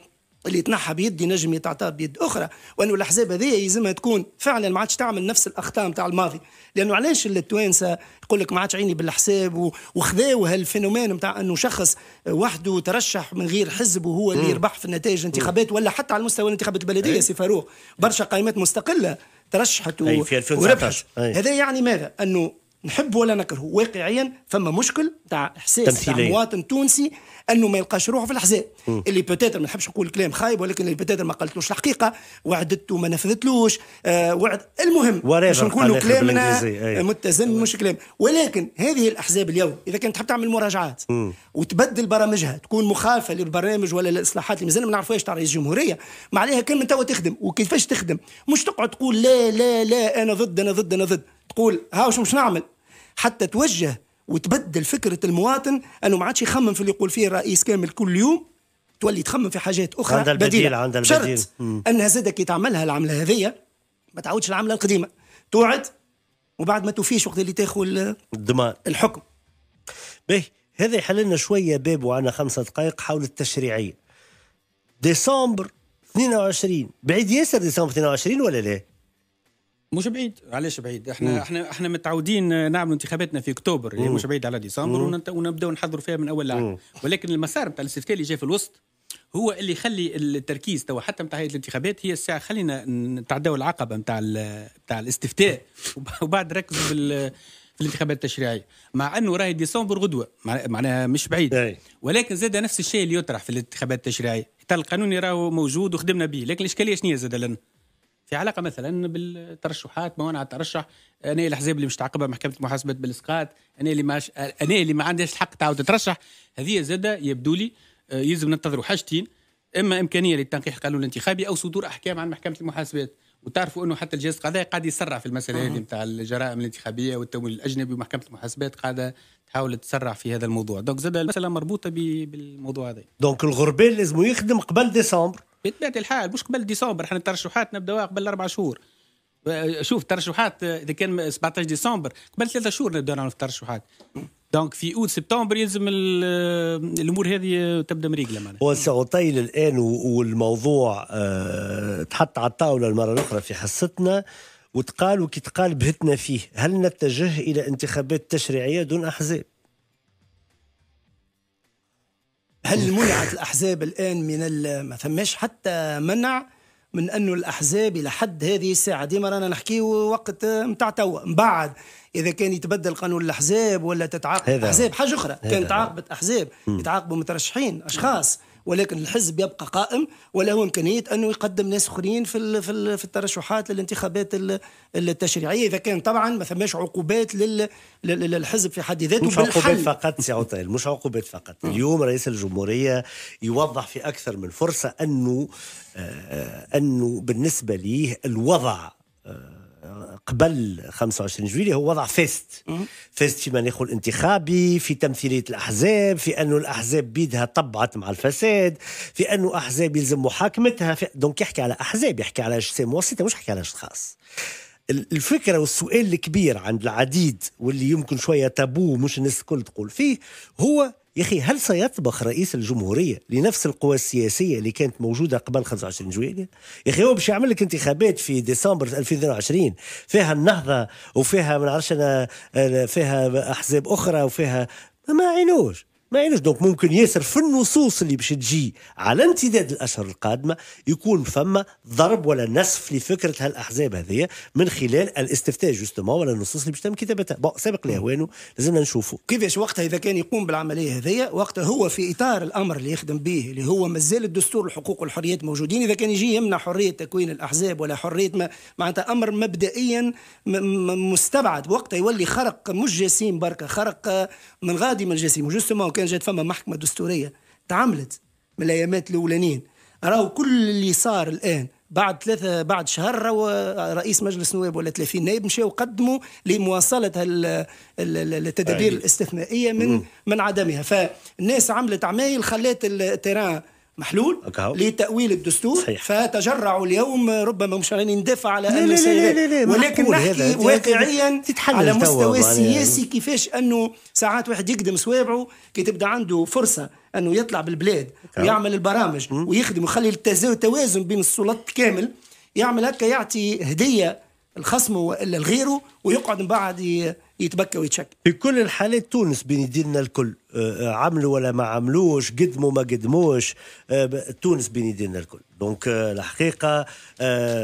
Speaker 2: اللي تنحى بيد نجم يتعطى بيد اخرى وانه الاحزاب هذه يلزمها تكون فعلا ما عادش تعمل نفس الاخطاء نتاع الماضي لانه علاش التوانسه يقول لك ما عادش عيني بالحساب وخذاو هالفينومين نتاع انه شخص وحده ترشح من غير حزب وهو اللي يربح في النتائج الانتخابات ولا حتى على مستوى الانتخابات البلديه سي فاروق برشا قائمات مستقله ترشحت و... وربحت هذا يعني ماذا انه نحب ولا نكره واقعيا فما مشكل تاع احساس تاع مواطن تونسي انه ما يلقاش روحه في الاحزاب اللي بوتيتر ما نحبش نقول كلام خايب ولكن اللي بوتيتر ما قالتلوش الحقيقه وعدته وما نفذتلوش آه وعد المهم باش نقولوا كلامنا متزن مش كلام ولكن هذه الاحزاب اليوم اذا كانت تحب تعمل مراجعات م. وتبدل برامجها تكون مخالفه للبرنامج ولا للاصلاحات اللي مازال ما نعرفوهاش تاع رئيس الجمهوريه ما عليها كان من توا تخدم وكيفاش تخدم مش تقعد تقول لا لا لا انا ضد انا ضد انا ضد تقول هاوش مش نعمل حتى توجه وتبدل فكره المواطن انه ما عادش يخمم في اللي يقول فيه الرئيس كامل كل يوم تولي تخمم في حاجات اخرى عند البديل بديلة. عند البديل انها زادك كي تعملها العمله هذية ما تعاودش العمله القديمه توعد وبعد ما توفيش
Speaker 1: وقت اللي تاخذ الحكم به هذا يحللنا شويه باب وعنا خمسة دقائق حول التشريعيه ديسمبر 22 بعيد ياسر ديسمبر 22 ولا لا؟
Speaker 3: مش بعيد علاش بعيد احنا مم. احنا احنا متعودين نعملوا انتخاباتنا في اكتوبر اللي مش بعيد على ديسمبر ونبداو نحضروا فيها من اول العام ولكن المسار نتاع الاستفتاء اللي جاي في الوسط هو اللي يخلي التركيز توا حتى نتاع هيئه الانتخابات هي الساعه خلينا نتعداو العقبه نتاع نتاع الاستفتاء وبعد ركزوا بال في الانتخابات التشريعيه مع انه راهي ديسمبر غدوه معناها مش بعيد أي. ولكن زاد نفس الشيء اللي يطرح في الانتخابات التشريعيه القانون راهو موجود وخدمنا به لكن الاشكاليه شنو هي زاد لنا في علاقه مثلا بالترشحات ما انا اترشح انا الاحزاب اللي مش تعاقبها محكمه محاسبه بالاسقاط انا اللي ما انا اللي ما عنديش الحق تعاود تترشح هذه زاده يبدو لي آه، يلزم ننتظروا حاجتين اما امكانيه للتنقيح القانون الانتخابي او صدور احكام عن محكمه المحاسبات وتعرفوا انه حتى الجهاز القضائي قاعد يسرع في المساله هذه نتاع الجرائم الانتخابيه والتمويل الاجنبي ومحكمه المحاسبات قاعده تحاول تسرع في هذا الموضوع دونك زاد المساله مربوطه بالموضوع هذا دونك الغربال لازم يخدم قبل ديسمبر بطبيعه الحال مش قبل ديسمبر احنا الترشحات نبداوها قبل اربع شهور أه، شوف ترشحات أه، اذا كان 17 ديسمبر قبل ثلاثة شهور نبدا نعمل الترشحات دونك في اوت سبتمبر يلزم أه، الامور هذه تبدا مريقله معناها
Speaker 1: هو ساطيل الان والموضوع أه تحط على الطاوله المره الاخرى في حصتنا وتقال وكي تقال بهتنا فيه هل نتجه الى انتخابات تشريعيه دون احزاب
Speaker 2: هل منعت الأحزاب الآن من ما فماش حتى منع من أنه الأحزاب إلى حد هذه الساعة ديما رانا نحكيو وقت نتاع توا من بعد اذا كان يتبدل قانون الاحزاب ولا تتعاقب احزاب حاجه اخرى كان تعاقبت احزاب يتعاقبوا مترشحين اشخاص ولكن الحزب يبقى قائم وله امكانيه انه يقدم ناس اخرين في في الترشحات للانتخابات التشريعيه اذا كان طبعا ما ثماش عقوبات للحزب في حد ذاته مش عقوبات
Speaker 1: فقط سي عطيل مش عقوبات فقط اليوم رئيس الجمهوريه يوضح في اكثر من فرصه انه آه، انه بالنسبه ليه الوضع آه، قبل 25 جويلي هو وضع فيست فيست في مناخه الانتخابي في تمثيلية الأحزاب في أنه الأحزاب بيدها طبعت مع الفساد في أنه أحزاب يلزم محاكمتها في... دونك يحكي على أحزاب يحكي على أجسام وسيطة مش يحكي على أشخاص الفكرة والسؤال الكبير عند العديد واللي يمكن شوية تابو مش الناس الكل تقول فيه هو يا أخي هل سيطبخ رئيس الجمهورية لنفس القوى السياسية اللي كانت موجودة قبل 25 جويلية يا أخي هو باش يعمل لك انتخابات في ديسمبر 2022 فيها النهضة وفيها ما نعرفش أنا آه، فيها أحزاب أخرى وفيها ما عينوش ما يعرفش دونك ممكن ياسر في النصوص اللي باش تجي على امتداد الاشهر القادمه يكون فما ضرب ولا نسف لفكره هالاحزاب هذه من خلال الاستفتاء جوستومون ولا النصوص اللي باش تم كتابتها بون سابق لهوانه لازمنا نشوفوا كيفاش وقتها اذا كان يقوم بالعمليه هذه وقتها هو في
Speaker 2: اطار الامر اللي يخدم به اللي هو مازال الدستور الحقوق والحريات موجودين اذا كان يجي يمنع حريه تكوين الاحزاب ولا حريه ما معناتها امر مبدئيا مستبعد وقتها يولي خرق مش جسيم بركه خرق من غادي من الجسيم وجوستومون كان جات فما محكمه دستوريه تعملت من الايامات الاولانيين راهو كل اللي صار الان بعد ثلاثة بعد شهر رئيس مجلس نواب ولا 30 نائب مشاو قدموا لمواصلة التدابير الاستثنائية من من عدمها فالناس عملت عمايل خلات التيران محلول أكاو. لتأويل الدستور صحيح. فتجرعوا اليوم ربما مش راني ندافع على لا لا لا لا لا ولكن نحكي هذا واقعيا على مستوى السياسي يعني. كيفاش أنه ساعات واحد يقدم صوابعه كي تبدا عنده فرصة أنه يطلع بالبلاد أكاو. ويعمل البرامج م. ويخدم ويخلي التوازن بين السلطات كامل يعمل هكا يعطي هدية الخصم والا لغيره ويقعد من بعد
Speaker 1: يتبكى ويتشك في كل الحالات تونس بين يدينا الكل آه، آه، عملوا ولا ما عملوش قدموا ما قدموش آه، تونس بين يدينا الكل دونك الحقيقة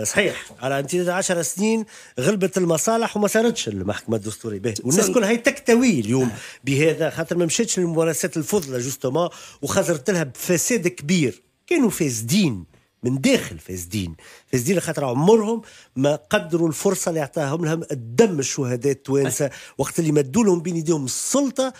Speaker 1: صحيح على امتداد 10 سنين غلبت المصالح وما صارتش المحكمة الدستورية به والناس كلها تكتوي اليوم بهذا خاطر ما مشاتش للممارسات الفضلة جوستومون وخزرت لها بفساد كبير كانوا فاسدين من داخل فاسدين فاسدين خاطر عمرهم ما قدروا الفرصه اللي اعطاهم لهم الدم الشهداء التوانسه وقت اللي مدوا لهم بين يديهم السلطه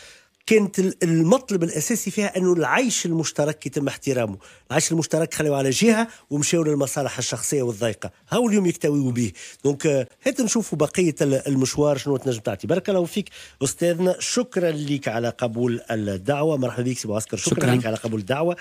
Speaker 1: كانت المطلب الاساسي فيها انه العيش المشترك يتم احترامه، العيش المشترك خلوه على جهه ومشاو للمصالح الشخصيه والضيقه، هاو اليوم يكتويوا به، دونك هات نشوفوا بقيه المشوار شنو تنجم تعطي، بارك الله فيك استاذنا، شكرا لك على قبول الدعوه، مرحبا بك سي معسكر، شكرا, شكرا لك على قبول الدعوه،